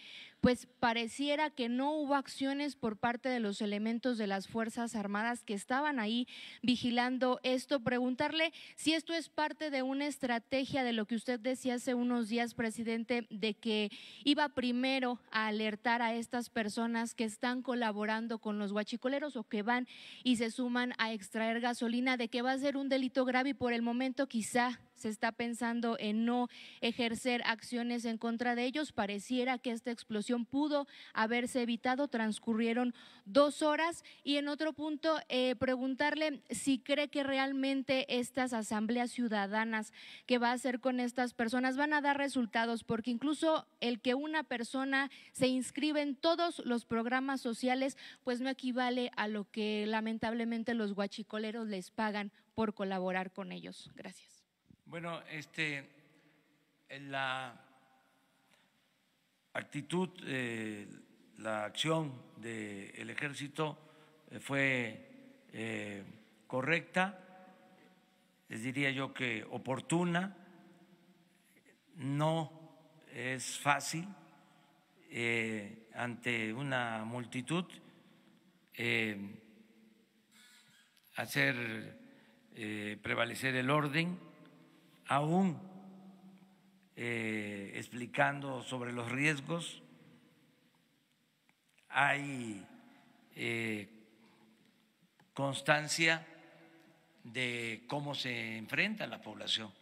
pues pareciera que no hubo acciones por parte de los elementos de las Fuerzas Armadas que estaban ahí vigilando esto. Preguntarle si esto es parte de una estrategia de lo que usted decía hace unos días, presidente, de que iba primero a alertar a estas personas que están colaborando con los guachicoleros o que van y se suman a extraer gasolina, de que va a ser un delito grave y por el momento quizá se está pensando en no ejercer acciones en contra de ellos. Pareciera que esta explosión pudo haberse evitado. Transcurrieron dos horas. Y en otro punto, eh, preguntarle si cree que realmente estas asambleas ciudadanas que va a hacer con estas personas van a dar resultados, porque incluso el que una persona se inscribe en todos los programas sociales, pues no equivale a lo que lamentablemente los guachicoleros les pagan por colaborar con ellos. Gracias. Bueno, este, la actitud, eh, la acción del ejército eh, fue eh, correcta, les diría yo que oportuna, no es fácil ante una multitud hacer prevalecer el orden, aún eh, explicando sobre los riesgos. Hay eh, constancia de cómo se enfrenta la población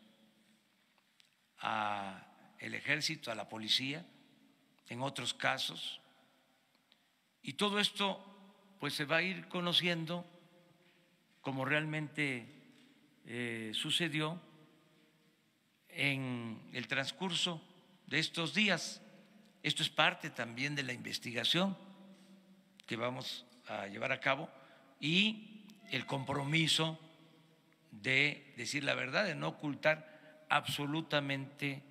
a el ejército, a la policía, en otros casos. Y todo esto pues se va a ir conociendo como realmente eh, sucedió en el transcurso de estos días. Esto es parte también de la investigación que vamos a llevar a cabo y el compromiso de decir la verdad, de no ocultar absolutamente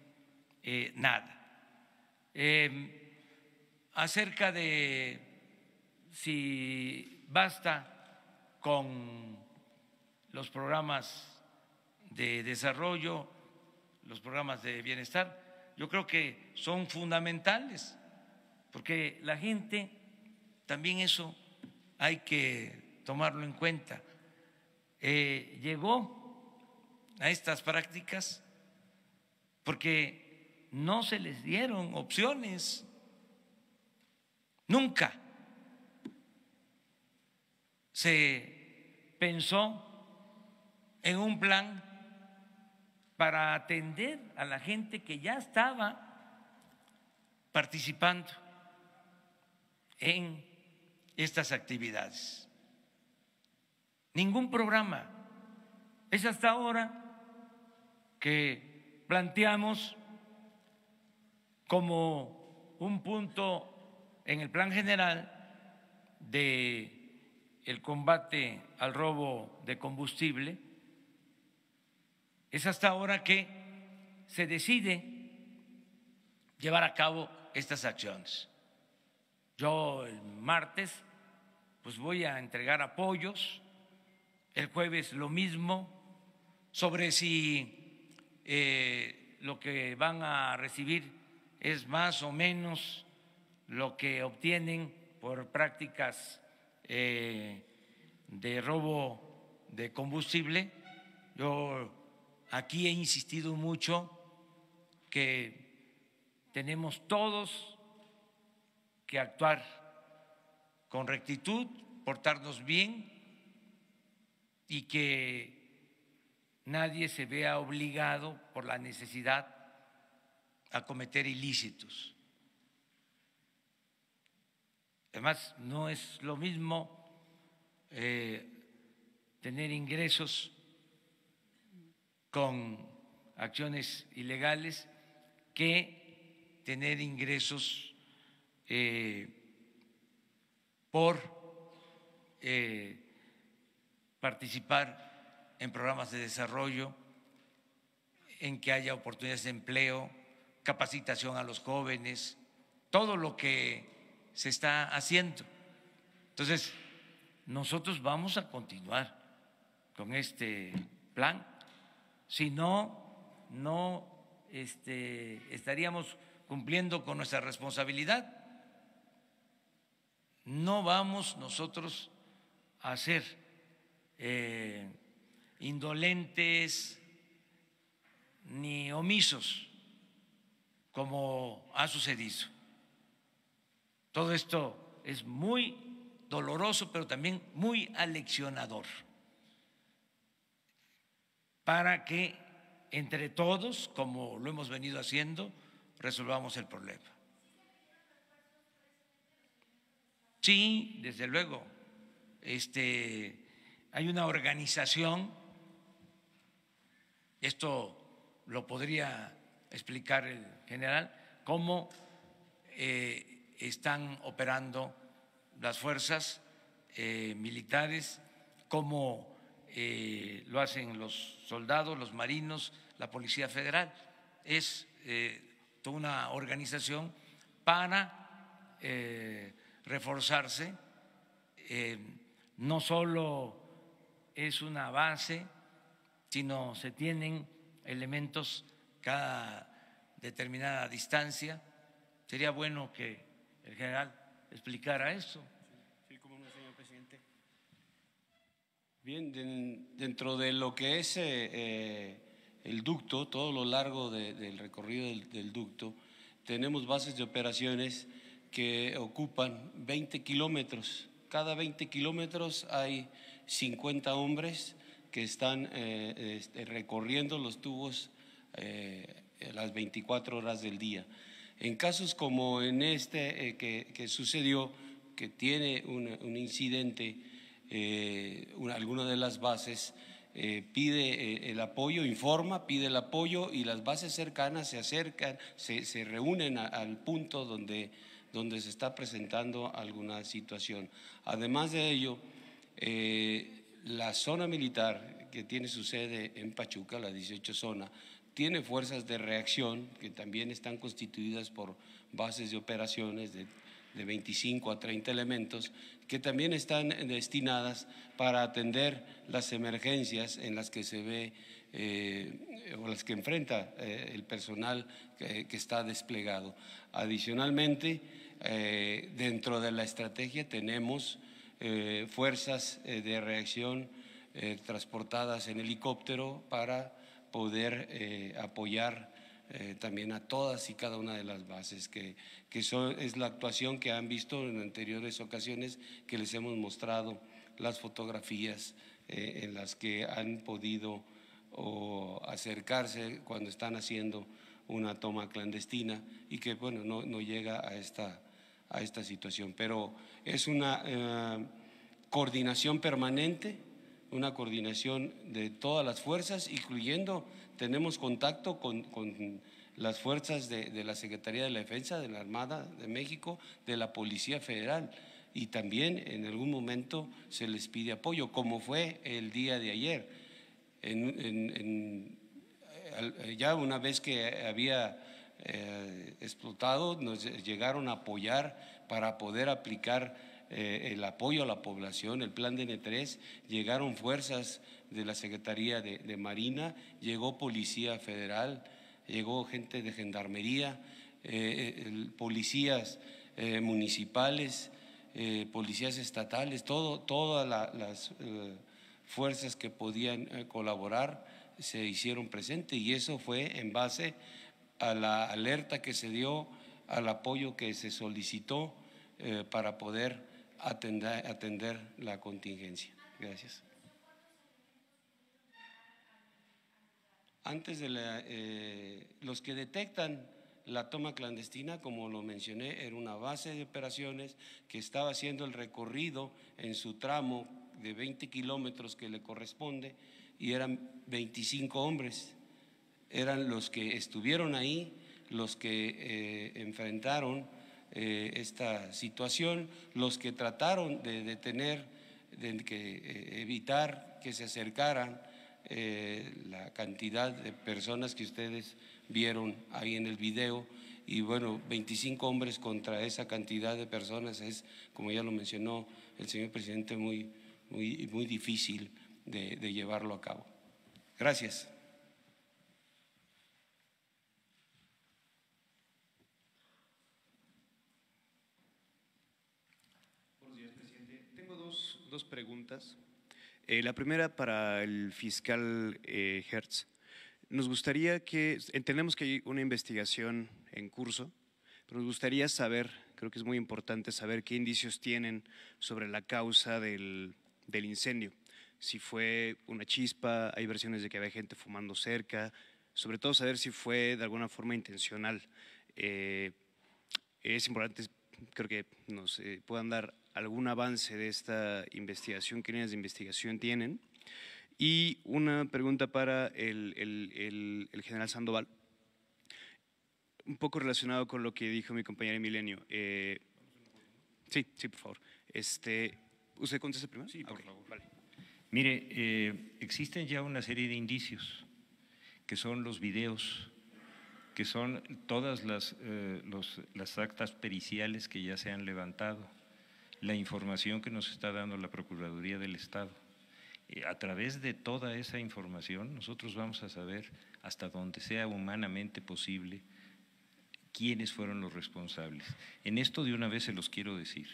eh, nada. Em, acerca de si basta con los programas de desarrollo, los programas de bienestar, yo creo que son fundamentales, porque la gente, también eso hay que tomarlo en cuenta. Eh, llegó a estas prácticas porque no se les dieron opciones, nunca se pensó en un plan para atender a la gente que ya estaba participando en estas actividades. Ningún programa. Es hasta ahora que planteamos como un punto en el plan general de el combate al robo de combustible es hasta ahora que se decide llevar a cabo estas acciones. Yo el martes pues voy a entregar apoyos, el jueves lo mismo, sobre si eh, lo que van a recibir es más o menos lo que obtienen por prácticas eh, de robo de combustible. Yo Aquí he insistido mucho que tenemos todos que actuar con rectitud, portarnos bien y que nadie se vea obligado por la necesidad a cometer ilícitos. Además, no es lo mismo eh, tener ingresos con acciones ilegales que tener ingresos eh, por eh, participar en programas de desarrollo, en que haya oportunidades de empleo, capacitación a los jóvenes, todo lo que se está haciendo. Entonces, nosotros vamos a continuar con este plan si no, no este, estaríamos cumpliendo con nuestra responsabilidad. No vamos nosotros a ser eh, indolentes ni omisos como ha sucedido. Todo esto es muy doloroso, pero también muy aleccionador para que entre todos, como lo hemos venido haciendo, resolvamos el problema. Sí, desde luego, este, hay una organización, esto lo podría explicar el general, cómo eh, están operando las fuerzas eh, militares, cómo eh, lo hacen los soldados, los marinos, la Policía Federal. Es eh, toda una organización para eh, reforzarse. no solo es una base, sino se tienen elementos cada determinada distancia. Sería bueno que el general explicara eso. Bien, dentro de lo que es eh, eh, el ducto, todo lo largo del recorrido del, ducto, tenemos bases de operaciones que ocupan 20 kilómetros. Cada 20 kilómetros hay 50 hombres que están eh, este, recorriendo los tubos las 24 horas del día. En casos como en este que, sucedió, que tiene un incidente, eh, alguna de las bases eh, pide eh, el apoyo, informa, pide el apoyo y las bases cercanas se acercan, se, se reúnen al punto donde, donde se está presentando alguna situación. Además de ello, la zona militar que tiene su sede en Pachuca, la 18 zona, tiene fuerzas de reacción que también están constituidas por bases de operaciones de de 25 a 30 elementos que también están destinadas para atender las emergencias en las que se ve eh, o las que enfrenta eh, el personal que, está desplegado. Adicionalmente, eh, dentro de la estrategia tenemos fuerzas de reacción transportadas en helicóptero para poder apoyar eh, también a todas y cada una de las bases, que, es la actuación que han visto en anteriores ocasiones que les hemos mostrado las fotografías eh, en las que han podido acercarse cuando están haciendo una toma clandestina y que bueno no, llega a esta, a esta situación. Pero es una eh, coordinación permanente, una coordinación de todas las fuerzas, incluyendo tenemos contacto con, las fuerzas de, la Secretaría de la Defensa, de la Armada de México, de la Policía Federal. Y también en algún momento se les pide apoyo, como fue el día de ayer. ya una vez que había eh, explotado, nos llegaron a apoyar para poder aplicar eh, el apoyo a la población, el plan de n 3 llegaron fuerzas de la Secretaría de, Marina, llegó Policía Federal, llegó gente de Gendarmería, eh, eh, policías eh, municipales, policías estatales, todo, todas las fuerzas que podían colaborar se hicieron presentes y eso fue en base a la alerta que se dio, al apoyo que se solicitó para poder atender, atender la contingencia. Gracias. antes de la, eh, los que detectan la toma clandestina, como lo mencioné, era una base de operaciones que estaba haciendo el recorrido en su tramo de 20 kilómetros que le corresponde y eran 25 hombres. Eran los que estuvieron ahí, los que eh, enfrentaron eh, esta situación, los que trataron de detener, de que, evitar que se acercaran eh, la cantidad de personas que ustedes vieron ahí en el video y bueno, 25 hombres contra esa cantidad de personas es, como ya lo mencionó el señor presidente, muy, muy, muy difícil de, llevarlo a cabo. Gracias. Buenos días, presidente. Tengo dos, dos preguntas. Eh, la primera para el fiscal eh, Hertz. Nos gustaría que, entendemos que hay una investigación en curso, pero nos gustaría saber, creo que es muy importante saber qué indicios tienen sobre la causa del, del incendio. Si fue una chispa, hay versiones de que había gente fumando cerca, sobre todo saber si fue de alguna forma intencional. Eh, es importante creo que nos eh, puedan dar algún avance de esta investigación, qué líneas de investigación tienen. Y una pregunta para el, general Sandoval, un poco relacionado con lo que dijo mi compañero Emilenio. Eh, sí, sí, por favor. Este, ¿Usted contesta primero? Sí, por favor. Mire, eh, existen ya una serie de indicios, que son los videos que son todas las, eh, los, las actas periciales que ya se han levantado, la información que nos está dando la Procuraduría del Estado. Eh, a través de toda esa información nosotros vamos a saber hasta donde sea humanamente posible quiénes fueron los responsables. En esto de una vez se los quiero decir.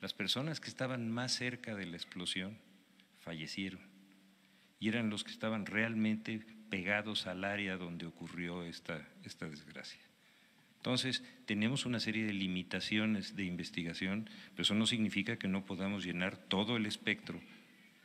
Las personas que estaban más cerca de la explosión fallecieron y eran los que estaban realmente pegados al área donde ocurrió esta, esta desgracia. Entonces, tenemos una serie de limitaciones de investigación, pero eso no significa que no podamos llenar todo el espectro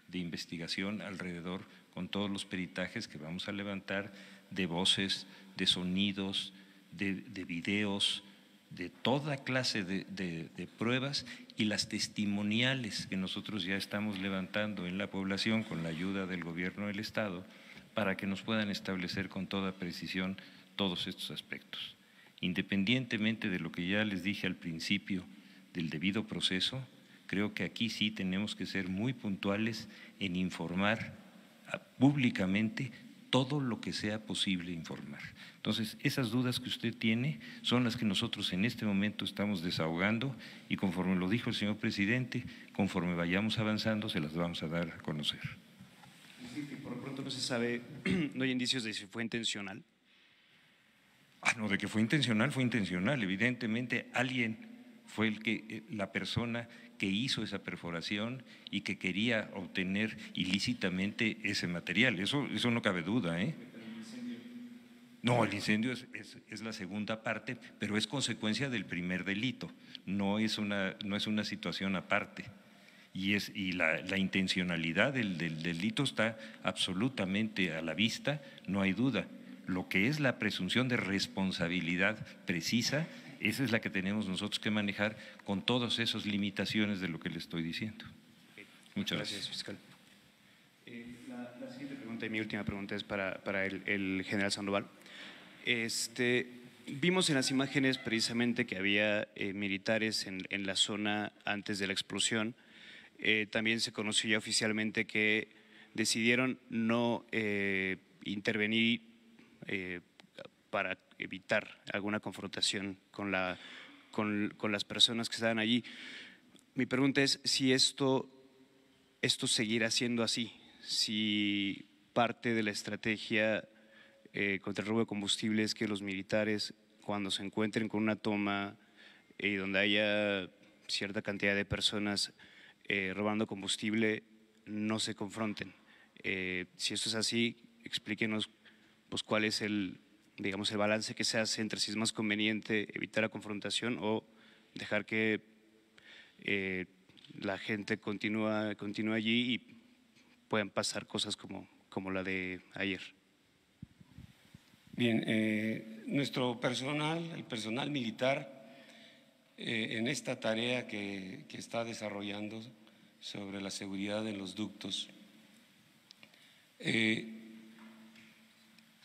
de investigación alrededor con todos los peritajes que vamos a levantar de voces, de sonidos, de, de videos, de toda clase de, pruebas y las testimoniales que nosotros ya estamos levantando en la población con la ayuda del gobierno del Estado para que nos puedan establecer con toda precisión todos estos aspectos. Independientemente de lo que ya les dije al principio del debido proceso, creo que aquí sí tenemos que ser muy puntuales en informar públicamente todo lo que sea posible informar. Entonces, esas dudas que usted tiene son las que nosotros en este momento estamos desahogando y conforme lo dijo el señor presidente, conforme vayamos avanzando, se las vamos a dar a conocer. Por lo pronto no se sabe, no hay indicios de si fue intencional. Ah, no, de que fue intencional, fue intencional. Evidentemente alguien fue el que, eh, la persona que hizo esa perforación y que quería obtener ilícitamente ese material. Eso, eso no cabe duda. ¿eh? No, el incendio es, la segunda parte, pero es consecuencia del primer delito, no es una, no es una situación aparte. Y, es, y la, intencionalidad del, del, delito está absolutamente a la vista, no hay duda. Lo que es la presunción de responsabilidad precisa esa es la que tenemos nosotros que manejar con todas esas limitaciones de lo que le estoy diciendo. Muchas gracias. fiscal. Eh, la, siguiente pregunta y mi última pregunta es para, el, general Sandoval. Este, vimos en las imágenes precisamente que había eh, militares en, la zona antes de la explosión. Eh, también se conoció ya oficialmente que decidieron no intervenir para evitar alguna confrontación con, la, con, las personas que estaban allí. Mi pregunta es si esto, esto seguirá siendo así, si parte de la estrategia eh, contra el robo de combustible es que los militares, cuando se encuentren con una toma y eh, donde haya cierta cantidad de personas eh, robando combustible, no se confronten. si esto es así, explíquenos pues, cuál es el, digamos, el balance que se hace entre si es más conveniente evitar la confrontación o dejar que eh, la gente continúe allí y puedan pasar cosas como, como la de ayer. Bien, eh, nuestro personal, el personal militar, eh, en esta tarea que, está desarrollando sobre la seguridad en los ductos,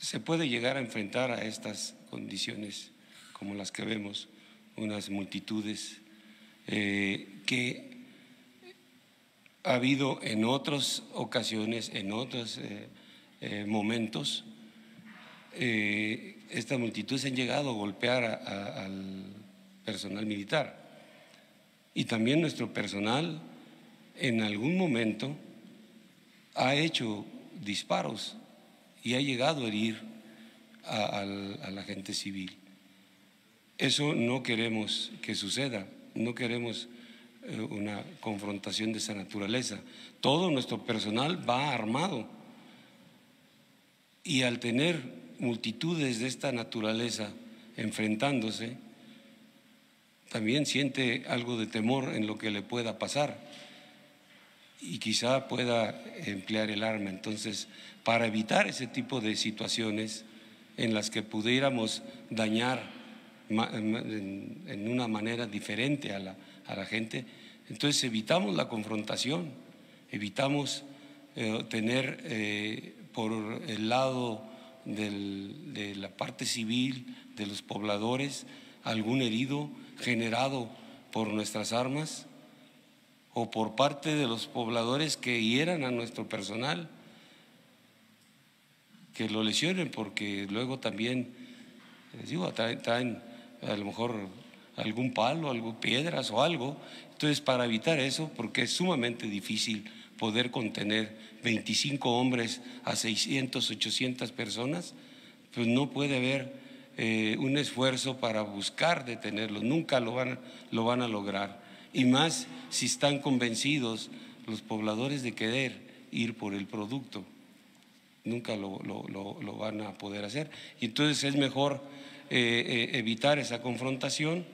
se puede llegar a enfrentar a estas condiciones como las que vemos, unas multitudes eh, que ha habido en otras ocasiones, en otros eh, eh, momentos, estas multitudes han llegado a golpear al personal militar. Y también nuestro personal en algún momento ha hecho disparos y ha llegado a herir a, la gente civil. Eso no queremos que suceda, no queremos eh, una confrontación de esa naturaleza. Todo nuestro personal va armado y al tener multitudes de esta naturaleza enfrentándose, también siente algo de temor en lo que le pueda pasar y quizá pueda emplear el arma. Entonces, para evitar ese tipo de situaciones en las que pudiéramos dañar en una manera diferente a la, a la gente. Entonces evitamos la confrontación, evitamos eh, tener eh, por el lado de la parte civil, de los pobladores, algún herido generado por nuestras armas o por parte de los pobladores que hieran a nuestro personal que lo lesionen, porque luego también, les digo, traen, a lo mejor algún palo, algo, piedras o algo. Entonces, para evitar eso, porque es sumamente difícil poder contener 25 hombres a 600, 800 personas, pues no puede haber eh, un esfuerzo para buscar detenerlo. Nunca lo van, lo van a lograr. Y más si están convencidos los pobladores de querer ir por el producto nunca lo, van a poder hacer. Y entonces es mejor eh, eh, evitar esa confrontación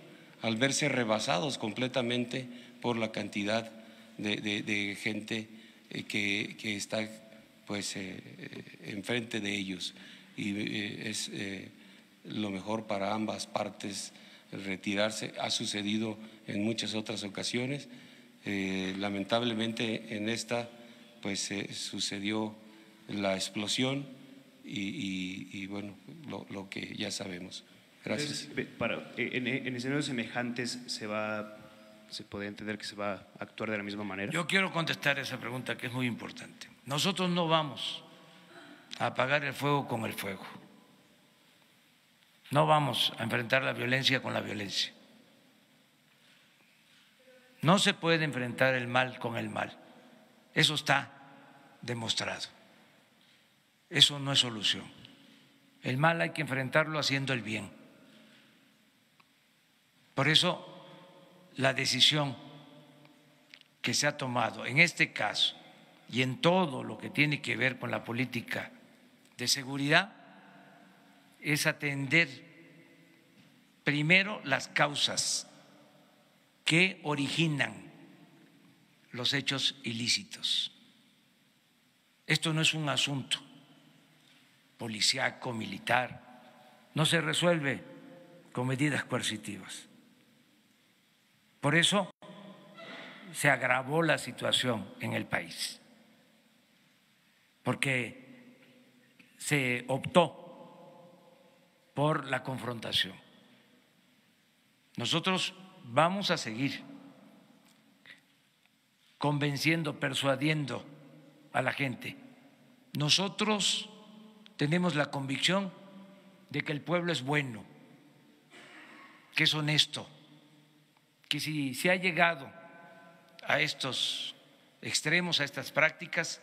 al verse rebasados completamente por la cantidad de, gente eh, que, está pues enfrente de ellos. Y es lo mejor para ambas partes retirarse. Ha sucedido en muchas otras ocasiones. lamentablemente en esta pues sucedió la explosión y, bueno, lo, que ya sabemos. Gracias. para, eh, en, escenarios semejantes se va, se puede entender que se va a actuar de la misma manera. Yo quiero contestar esa pregunta que es muy importante. Nosotros no vamos a apagar el fuego con el fuego. No vamos a enfrentar la violencia con la violencia. No se puede enfrentar el mal con el mal. Eso está demostrado. Eso no es solución. El mal hay que enfrentarlo haciendo el bien. Por eso la decisión que se ha tomado en este caso y en todo lo que tiene que ver con la política de seguridad es atender primero las causas que originan los hechos ilícitos. Esto no es un asunto policíaco, militar, no se resuelve con medidas coercitivas. Por eso se agravó la situación en el país, porque se optó por la confrontación. Nosotros vamos a seguir convenciendo, persuadiendo a la gente. Nosotros tenemos la convicción de que el pueblo es bueno, que es honesto, que si se ha llegado a estos extremos, a estas prácticas,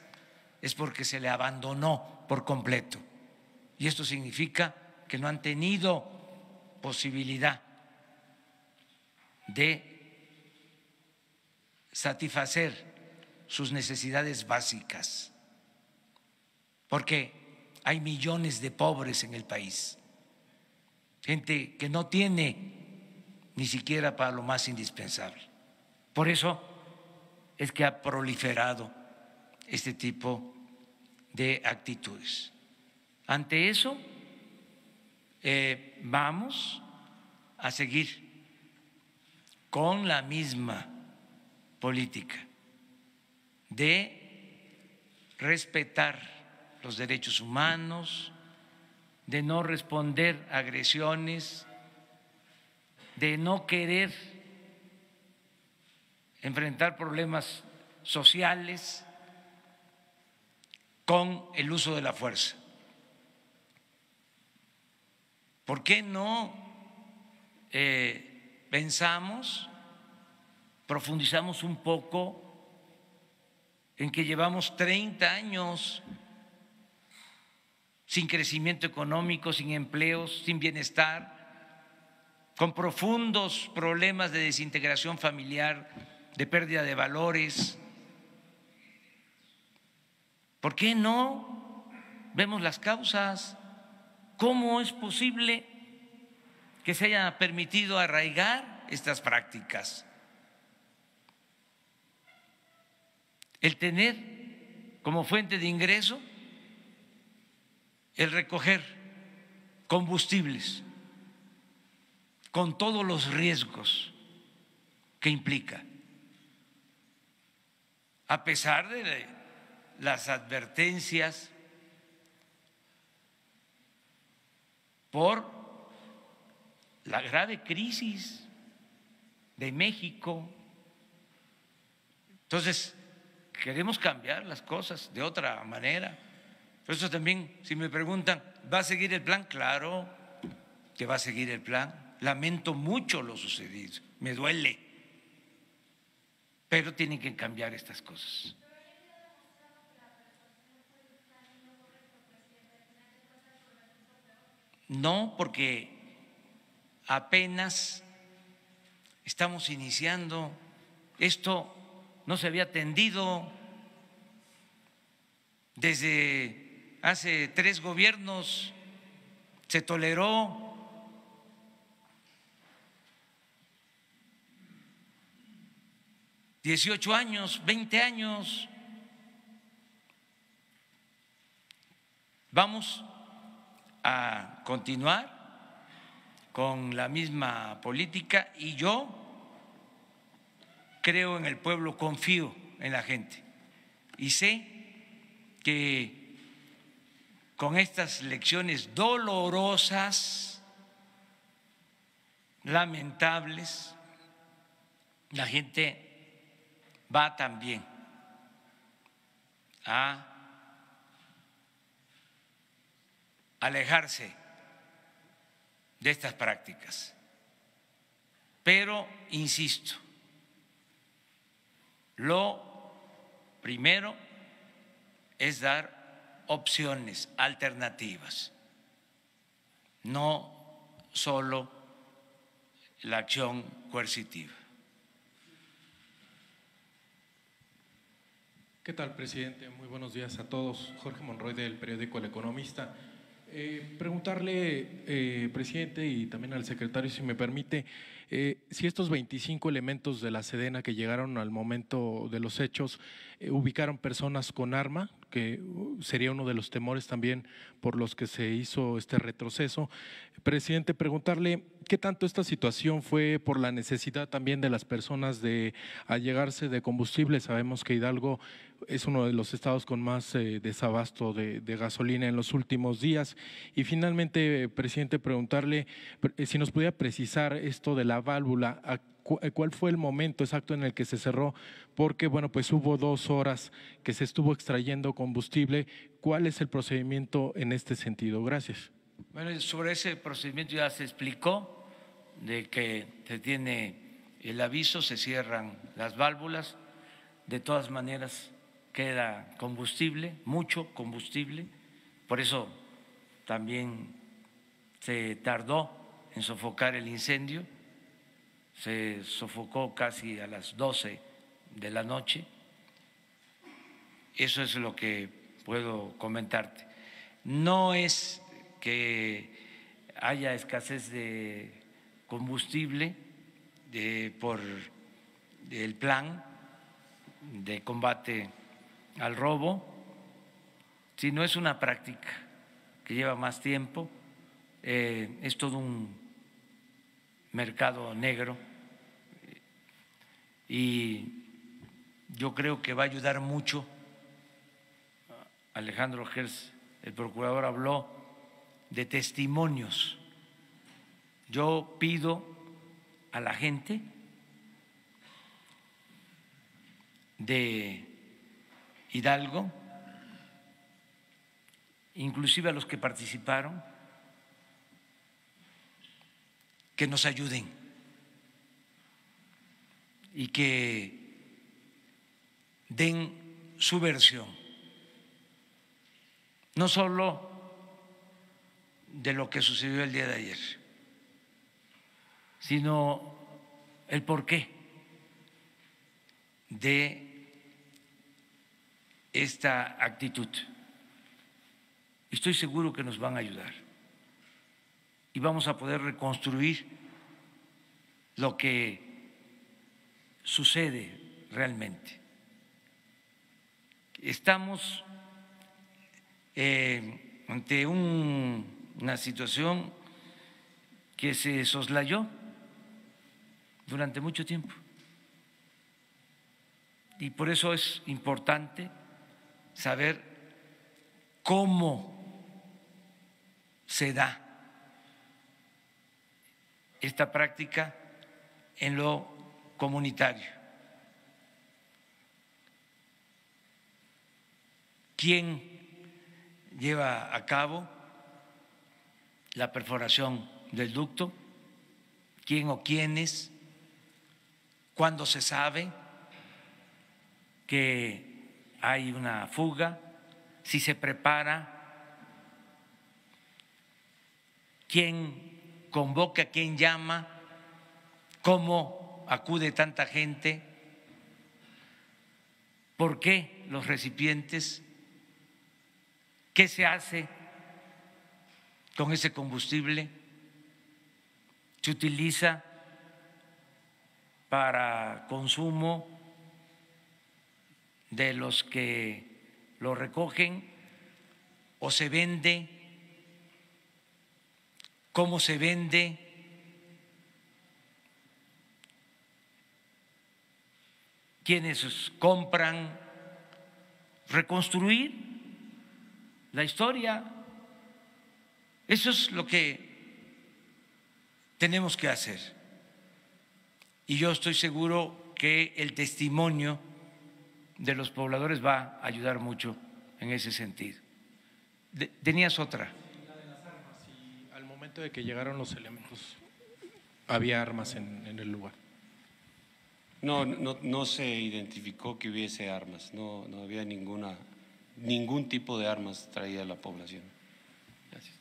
es porque se le abandonó por completo. Y esto significa que no han tenido posibilidad de satisfacer sus necesidades básicas, porque hay millones de pobres en el país, gente que no tiene ni siquiera para lo más indispensable. Por eso es que ha proliferado este tipo de actitudes. Ante eso, eh, vamos a seguir con la misma política de respetar los derechos humanos, de no responder agresiones, de no querer enfrentar problemas sociales con el uso de la fuerza. ¿Por qué no eh, pensamos, profundizamos un poco en que llevamos 30 años sin crecimiento económico, sin empleos, sin bienestar, con profundos problemas de desintegración familiar, de pérdida de valores. ¿Por qué no vemos las causas? ¿Cómo es posible que se haya permitido arraigar estas prácticas? El tener como fuente de ingreso el recoger combustibles con todos los riesgos que implica, a pesar de las advertencias por la grave crisis de México. Entonces, queremos cambiar las cosas de otra manera. Por eso también, si me preguntan, ¿va a seguir el plan? Claro que va a seguir el plan. Lamento mucho lo sucedido, me duele, pero tienen que cambiar estas cosas. No, porque apenas estamos iniciando, esto no se había atendido desde hace tres gobiernos se toleró. Dieciocho años, veinte años. Vamos a continuar con la misma política y yo creo en el pueblo, confío en la gente y sé que con estas lecciones dolorosas, lamentables, la gente va también a alejarse de estas prácticas. Pero, insisto, lo primero es dar opciones alternativas, no solo la acción coercitiva. ¿Qué tal, presidente? Muy buenos días a todos. Jorge Monroy del periódico El Economista. Eh, preguntarle, eh, presidente, y también al secretario, si me permite, eh, si estos 25 elementos de la Sedena que llegaron al momento de los hechos ubicaron personas con arma, que uh, sería uno de los temores también por los que se hizo este retroceso. Presidente, preguntarle qué tanto esta situación fue por la necesidad también de las personas de allegarse de combustible. Sabemos que Hidalgo es uno de los estados con más eh, desabasto de, gasolina en los últimos días. Y finalmente, presidente, preguntarle eh, si nos pudiera precisar esto de la válvula. Eh, cuál fue el momento exacto en el que se cerró, porque bueno, pues hubo dos horas que se estuvo extrayendo combustible. ¿Cuál es el procedimiento en este sentido? Gracias. Bueno, sobre ese procedimiento ya se explicó de que se tiene el aviso, se cierran las válvulas, de todas maneras queda combustible, mucho combustible, por eso también se tardó en sofocar el incendio se sofocó casi a las 12 de la noche. Eso es lo que puedo comentarte. No es que haya escasez de combustible de, por el plan de combate al robo, sino es una práctica que lleva más tiempo, eh, es todo un mercado negro y yo creo que va a ayudar mucho. Alejandro Gers, el procurador, habló de testimonios. Yo pido a la gente de Hidalgo, inclusive a los que participaron, que nos ayuden y que den su versión, no solo de lo que sucedió el día de ayer, sino el porqué de esta actitud. Estoy seguro que nos van a ayudar y vamos a poder reconstruir lo que sucede realmente. Estamos eh, ante una situación que se soslayó durante mucho tiempo. Y por eso es importante saber cómo se da esta práctica en lo comunitario. ¿Quién lleva a cabo la perforación del ducto? ¿Quién o quiénes? ¿Cuándo se sabe que hay una fuga? ¿Si se prepara? ¿Quién convoque a quien llama, cómo acude tanta gente, por qué los recipientes, qué se hace con ese combustible, se utiliza para consumo de los que lo recogen o se vende cómo se vende, quienes compran, reconstruir la historia. Eso es lo que tenemos que hacer. Y yo estoy seguro que el testimonio de los pobladores va a ayudar mucho en ese sentido. tenías otra de que llegaron los elementos había armas en, el lugar? No, no, se identificó que hubiese armas, no, no había ninguna, ningún tipo de armas traída a la población. Gracias.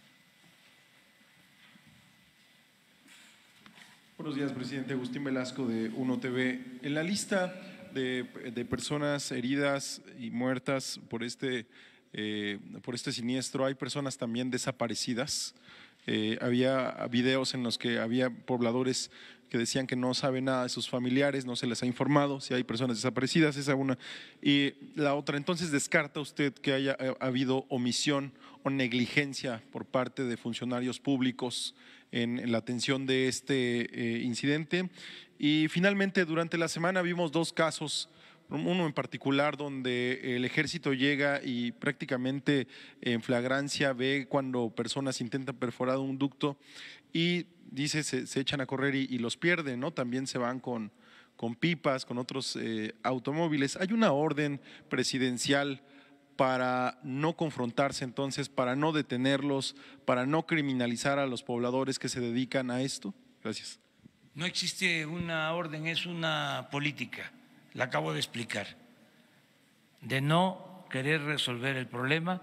Buenos días, presidente Agustín Velasco de UNO tv En la lista de, personas heridas y muertas por este, eh, por este siniestro, hay personas también desaparecidas. Eh, había videos en los que había pobladores que decían que no sabe nada de sus familiares, no se les ha informado, si hay personas desaparecidas, esa una. Y la otra, entonces descarta usted que haya eh, habido omisión o negligencia por parte de funcionarios públicos en, la atención de este eh, incidente. Y finalmente, durante la semana vimos dos casos uno en particular donde el ejército llega y prácticamente en flagrancia ve cuando personas intentan perforar un ducto y dice se, echan a correr y, los pierden, ¿no? También se van con, pipas, con otros eh, automóviles. Hay una orden presidencial para no confrontarse entonces, para no detenerlos, para no criminalizar a los pobladores que se dedican a esto? Gracias. No existe una orden, es una política la acabo de explicar, de no querer resolver el problema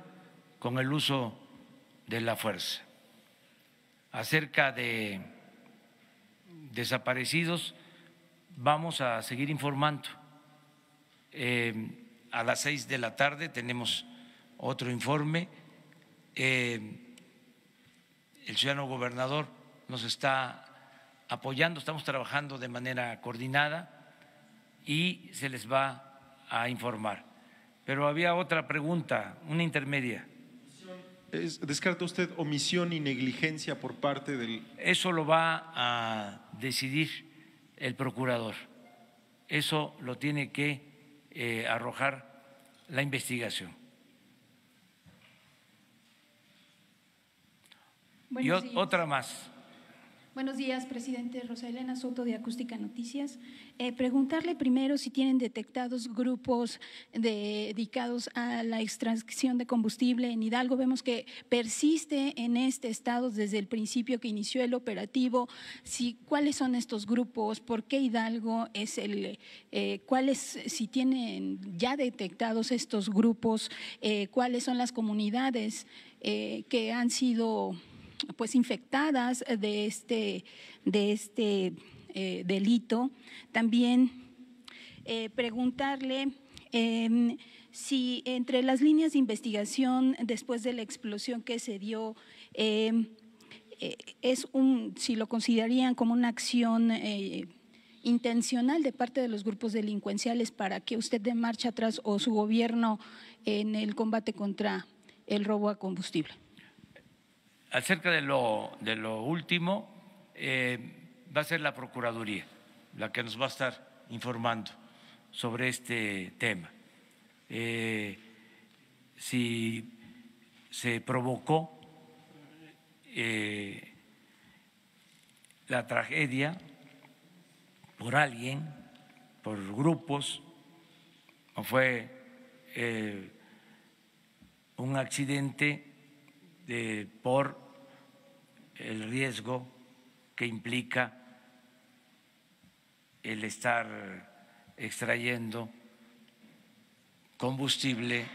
con el uso de la fuerza. Acerca de desaparecidos, vamos a seguir informando. Eh, a las seis de la tarde tenemos otro informe. Eh, el ciudadano gobernador nos está apoyando, estamos trabajando de manera coordinada y se les va a informar. Pero había otra pregunta, una intermedia. ¿Descarta usted omisión y negligencia por parte del...? Eso lo va a decidir el procurador. Eso lo tiene que eh, arrojar la investigación. y otra más. Buenos días, presidente Rosa Elena Soto de Acústica Noticias. Eh, preguntarle primero si tienen detectados grupos dedicados a la extracción de combustible en Hidalgo. Vemos que persiste en este estado desde el principio que inició el operativo. Si, ¿Cuáles son estos grupos? ¿Por qué Hidalgo es el? Eh, ¿Cuáles, si tienen ya detectados estos grupos? Eh, ¿Cuáles son las comunidades que han sido pues infectadas de este, de este eh, delito. También eh, preguntarle em, si entre las líneas de investigación después de la explosión que se dio, em, eh, es un, si lo considerarían como una acción intencional de parte de los grupos delincuenciales para que usted de marcha atrás o su gobierno en el combate contra el robo a combustible acerca de lo, de lo último, eh, va a ser la Procuraduría la que nos va a estar informando sobre este tema. Eh, si se provocó eh, la tragedia por alguien, por grupos, o fue un accidente por el riesgo que implica el estar extrayendo combustible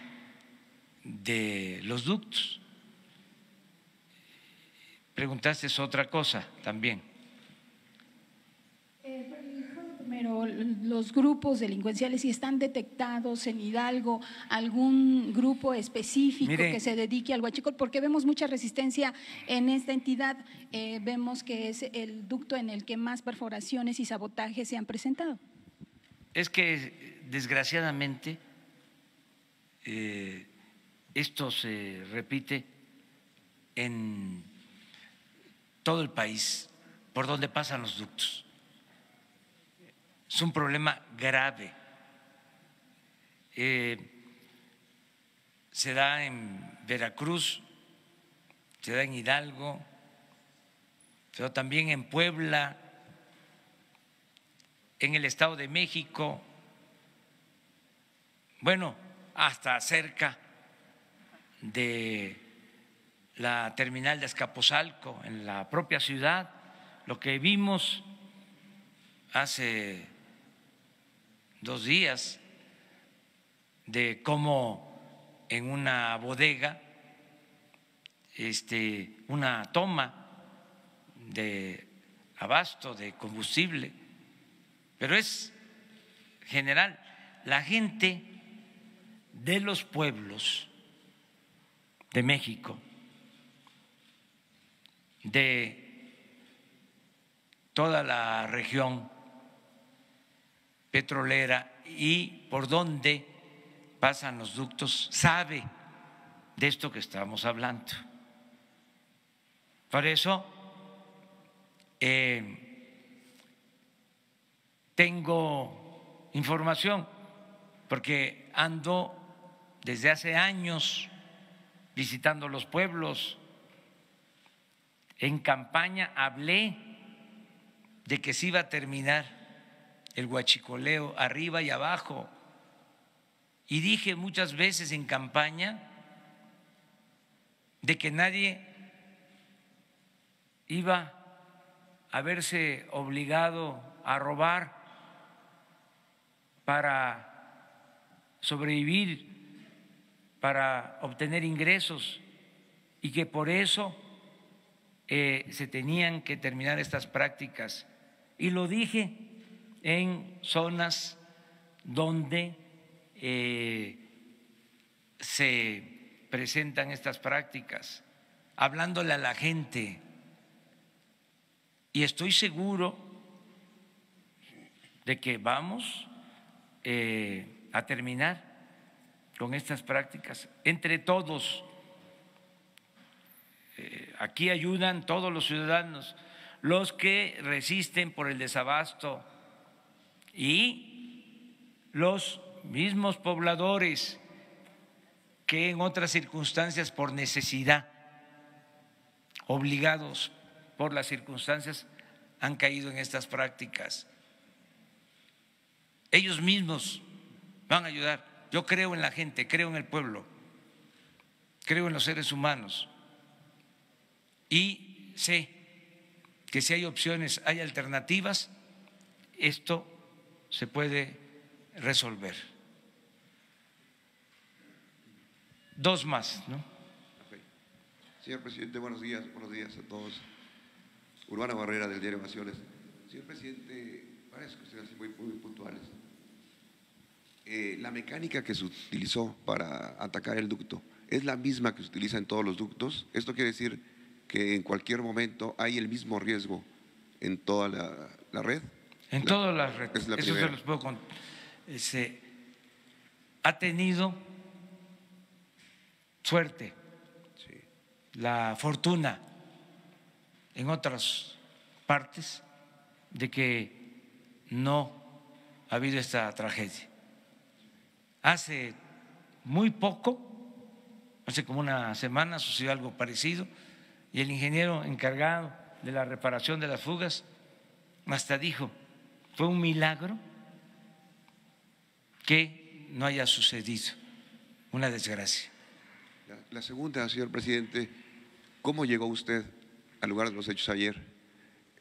de los ductos. Preguntaste otra cosa también. pero los grupos delincuenciales, si están detectados en Hidalgo, algún grupo específico que se dedique al huachicol, porque vemos mucha resistencia en esta entidad, eh, vemos que es el ducto en el que más perforaciones y sabotajes se han presentado. Es que desgraciadamente eh, esto se repite en todo el país, por donde pasan los ductos es un problema grave. Eh, se da en Veracruz, se da en Hidalgo, pero también en Puebla, en el Estado de México, bueno, hasta cerca de la terminal de Escaposalco, en la propia ciudad, lo que vimos hace dos días de cómo en una bodega, este, una toma de abasto de combustible, pero es general. La gente de los pueblos de México, de toda la región petrolera y por dónde pasan los ductos sabe de esto que estamos hablando. Por eso eh, tengo información, porque ando desde hace años visitando los pueblos. En campaña hablé de que se iba a terminar el guachicoleo arriba y abajo. Y dije muchas veces en campaña de que nadie iba a verse obligado a robar para sobrevivir, para obtener ingresos y que por eso eh, se tenían que terminar estas prácticas. Y lo dije en zonas donde eh, se presentan estas prácticas, hablándole a la gente. Y estoy seguro de que vamos eh, a terminar con estas prácticas entre todos. Eh, aquí ayudan todos los ciudadanos, los que resisten por el desabasto, y los mismos pobladores que en otras circunstancias por necesidad, obligados por las circunstancias, han caído en estas prácticas. Ellos mismos van a ayudar. Yo creo en la gente, creo en el pueblo, creo en los seres humanos y sé que si hay opciones, hay alternativas, esto se puede resolver. Dos más, ¿no? Señor presidente, buenos días, buenos días a todos. Urbana Barrera del diario Naciones. Señor presidente, que cuestiones muy, muy puntuales. Eh, la mecánica que se utilizó para atacar el ducto es la misma que se utiliza en todos los ductos. Esto quiere decir que en cualquier momento hay el mismo riesgo en toda la red. En todas las redes. Eso se los puedo contar. ha tenido suerte, la fortuna en otras partes de que no ha habido esta tragedia. Hace muy poco, hace como una semana, sucedió algo parecido y el ingeniero encargado de la reparación de las fugas hasta dijo, fue un milagro que no haya sucedido una desgracia. La segunda, señor presidente, ¿cómo llegó usted al lugar de los hechos ayer?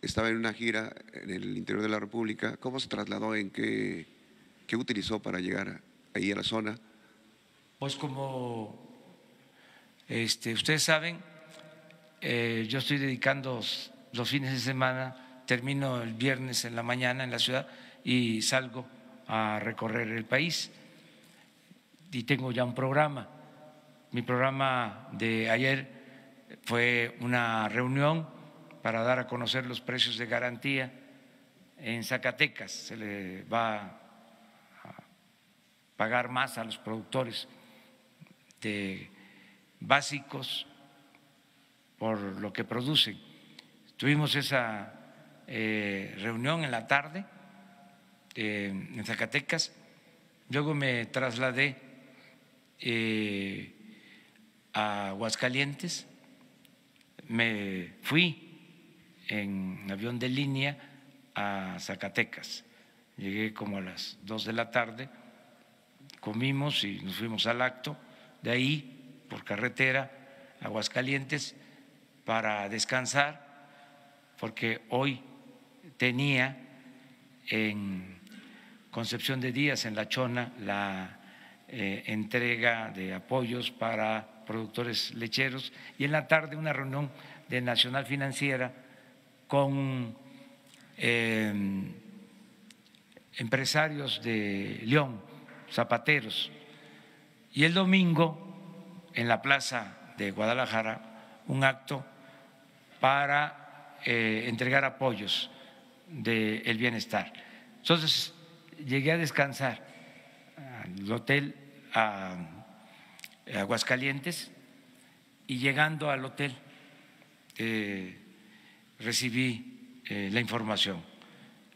Estaba en una gira en el interior de la República. ¿Cómo se trasladó? ¿En qué, qué utilizó para llegar ahí a la zona? Pues como este, ustedes saben, eh, yo estoy dedicando los fines de semana termino el viernes en la mañana en la ciudad y salgo a recorrer el país. Y tengo ya un programa. Mi programa de ayer fue una reunión para dar a conocer los precios de garantía en Zacatecas. Se le va a pagar más a los productores de básicos por lo que producen. Tuvimos esa eh, reunión en la tarde eh, en Zacatecas, luego me trasladé eh, a Aguascalientes, me fui en avión de línea a Zacatecas, llegué como a las dos de la tarde, comimos y nos fuimos al acto, de ahí por carretera a Aguascalientes para descansar, porque hoy tenía en Concepción de Díaz, en La Chona, la eh, entrega de apoyos para productores lecheros y en la tarde una reunión de Nacional Financiera con em, empresarios de León, zapateros. Y el domingo, en la plaza de Guadalajara, un acto para eh, entregar apoyos del bienestar. Entonces, llegué a descansar al hotel Aguascalientes y llegando al hotel eh, recibí eh, la información,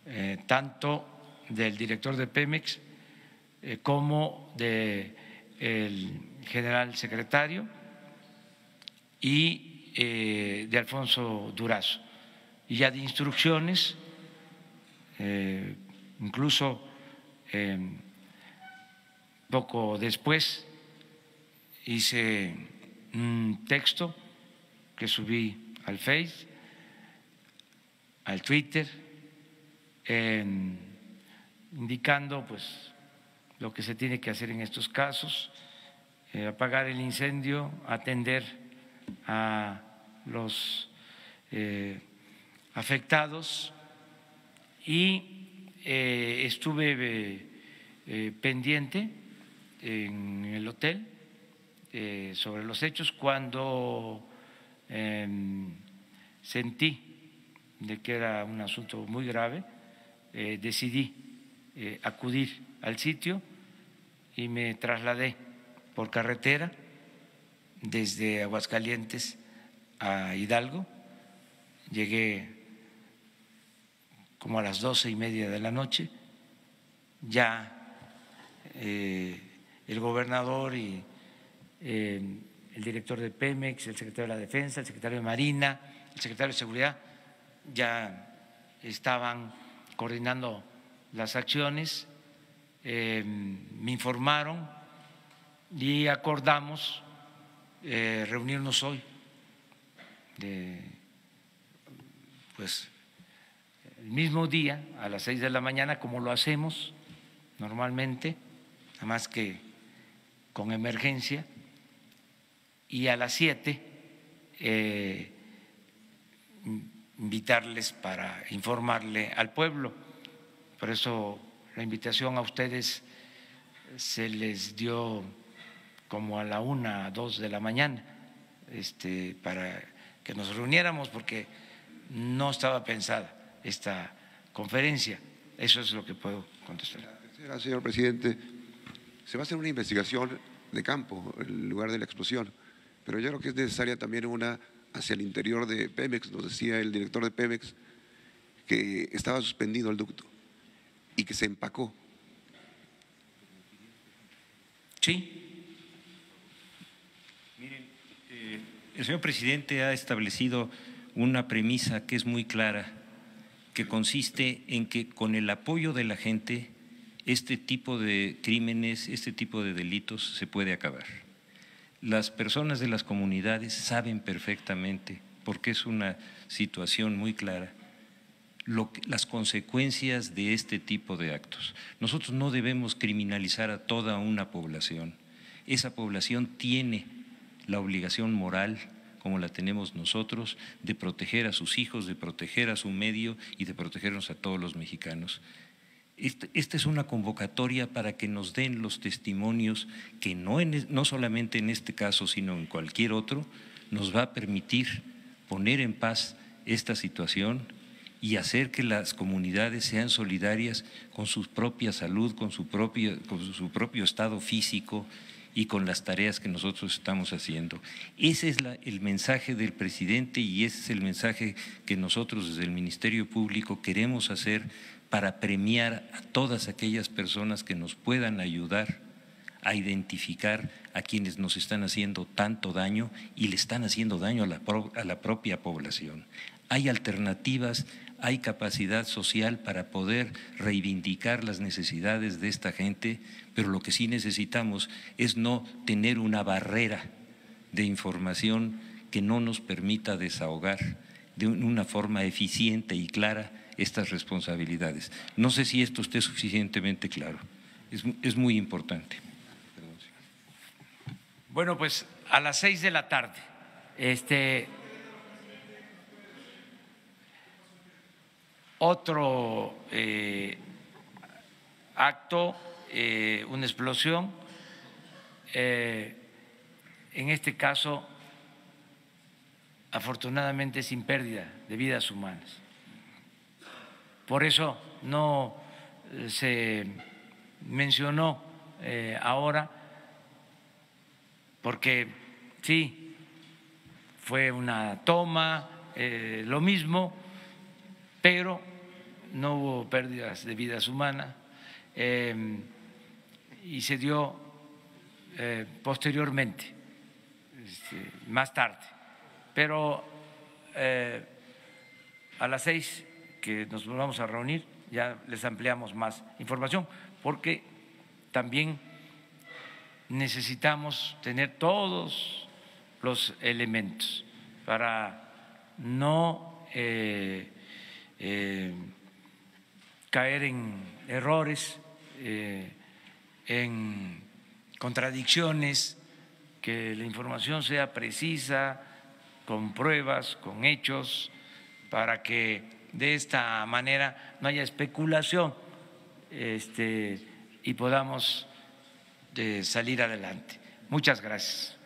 eh, tanto del director de Pemex como del general secretario y de Alfonso Durazo. Y ya de instrucciones eh, incluso em, poco después hice un texto que subí al Face, al Twitter, indicando pues lo que se tiene que hacer en estos casos, eh, apagar el incendio, atender a los eh, afectados y eh, estuve eh, eh, pendiente en el hotel sobre los hechos cuando em, sentí de que era un asunto muy grave, decidí acudir al sitio y me trasladé por carretera desde Aguascalientes a Hidalgo, llegué como a las doce y media de la noche, ya eh, el gobernador y eh, el director de Pemex, el secretario de la Defensa, el secretario de Marina, el secretario de Seguridad, ya estaban coordinando las acciones, eh, me informaron y acordamos reunirnos hoy. pues el mismo día, a las seis de la mañana, como lo hacemos normalmente, nada más que con emergencia, y a las siete eh, invitarles para informarle al pueblo. Por eso la invitación a ustedes se les dio como a la una, dos de la mañana, este, para que nos reuniéramos porque no estaba pensada esta conferencia. Eso es lo que puedo contestar. La señor presidente, se va a hacer una investigación de campo, el lugar de la explosión, pero yo creo que es necesaria también una hacia el interior de Pemex, nos decía el director de Pemex, que estaba suspendido el ducto y que se empacó. Sí. Miren, eh, el señor presidente ha establecido una premisa que es muy clara que consiste en que con el apoyo de la gente este tipo de crímenes, este tipo de delitos se puede acabar. Las personas de las comunidades saben perfectamente, porque es una situación muy clara, lo las consecuencias de este tipo de actos. Nosotros no debemos criminalizar a toda una población. Esa población tiene la obligación moral como la tenemos nosotros, de proteger a sus hijos, de proteger a su medio y de protegernos a todos los mexicanos. Este, esta es una convocatoria para que nos den los testimonios que no, en, no solamente en este caso, sino en cualquier otro, nos va a permitir poner en paz esta situación y hacer que las comunidades sean solidarias con su propia salud, con su propio, con su propio estado físico y con las tareas que nosotros estamos haciendo. Ese es el mensaje del presidente y ese es el mensaje que nosotros desde el Ministerio Público queremos hacer para premiar a todas aquellas personas que nos puedan ayudar a identificar a quienes nos están haciendo tanto daño y le están haciendo daño a la, a la propia población. Hay alternativas, hay capacidad social para poder reivindicar las necesidades de esta gente, pero lo que sí necesitamos es no tener una barrera de información que no nos permita desahogar de una forma eficiente y clara estas responsabilidades. No sé si esto esté suficientemente claro. Es, muy importante. Bueno, pues a las seis de la tarde. Este, otro eh, acto eh, una explosión. Eh, en este caso, afortunadamente, sin pérdida de vidas humanas. Por eso no eh, se mencionó ahora, porque sí, fue una toma, lo mismo, pero no hubo pérdidas de vidas humanas y se dio eh, posteriormente, este, más tarde. Pero eh, a las seis que nos vamos a reunir ya les ampliamos más información, porque también necesitamos tener todos los elementos para no eh, caer en errores, en contradicciones, que la información sea precisa, con pruebas, con hechos, para que de esta manera no haya especulación este, y podamos eh, salir adelante. Muchas gracias.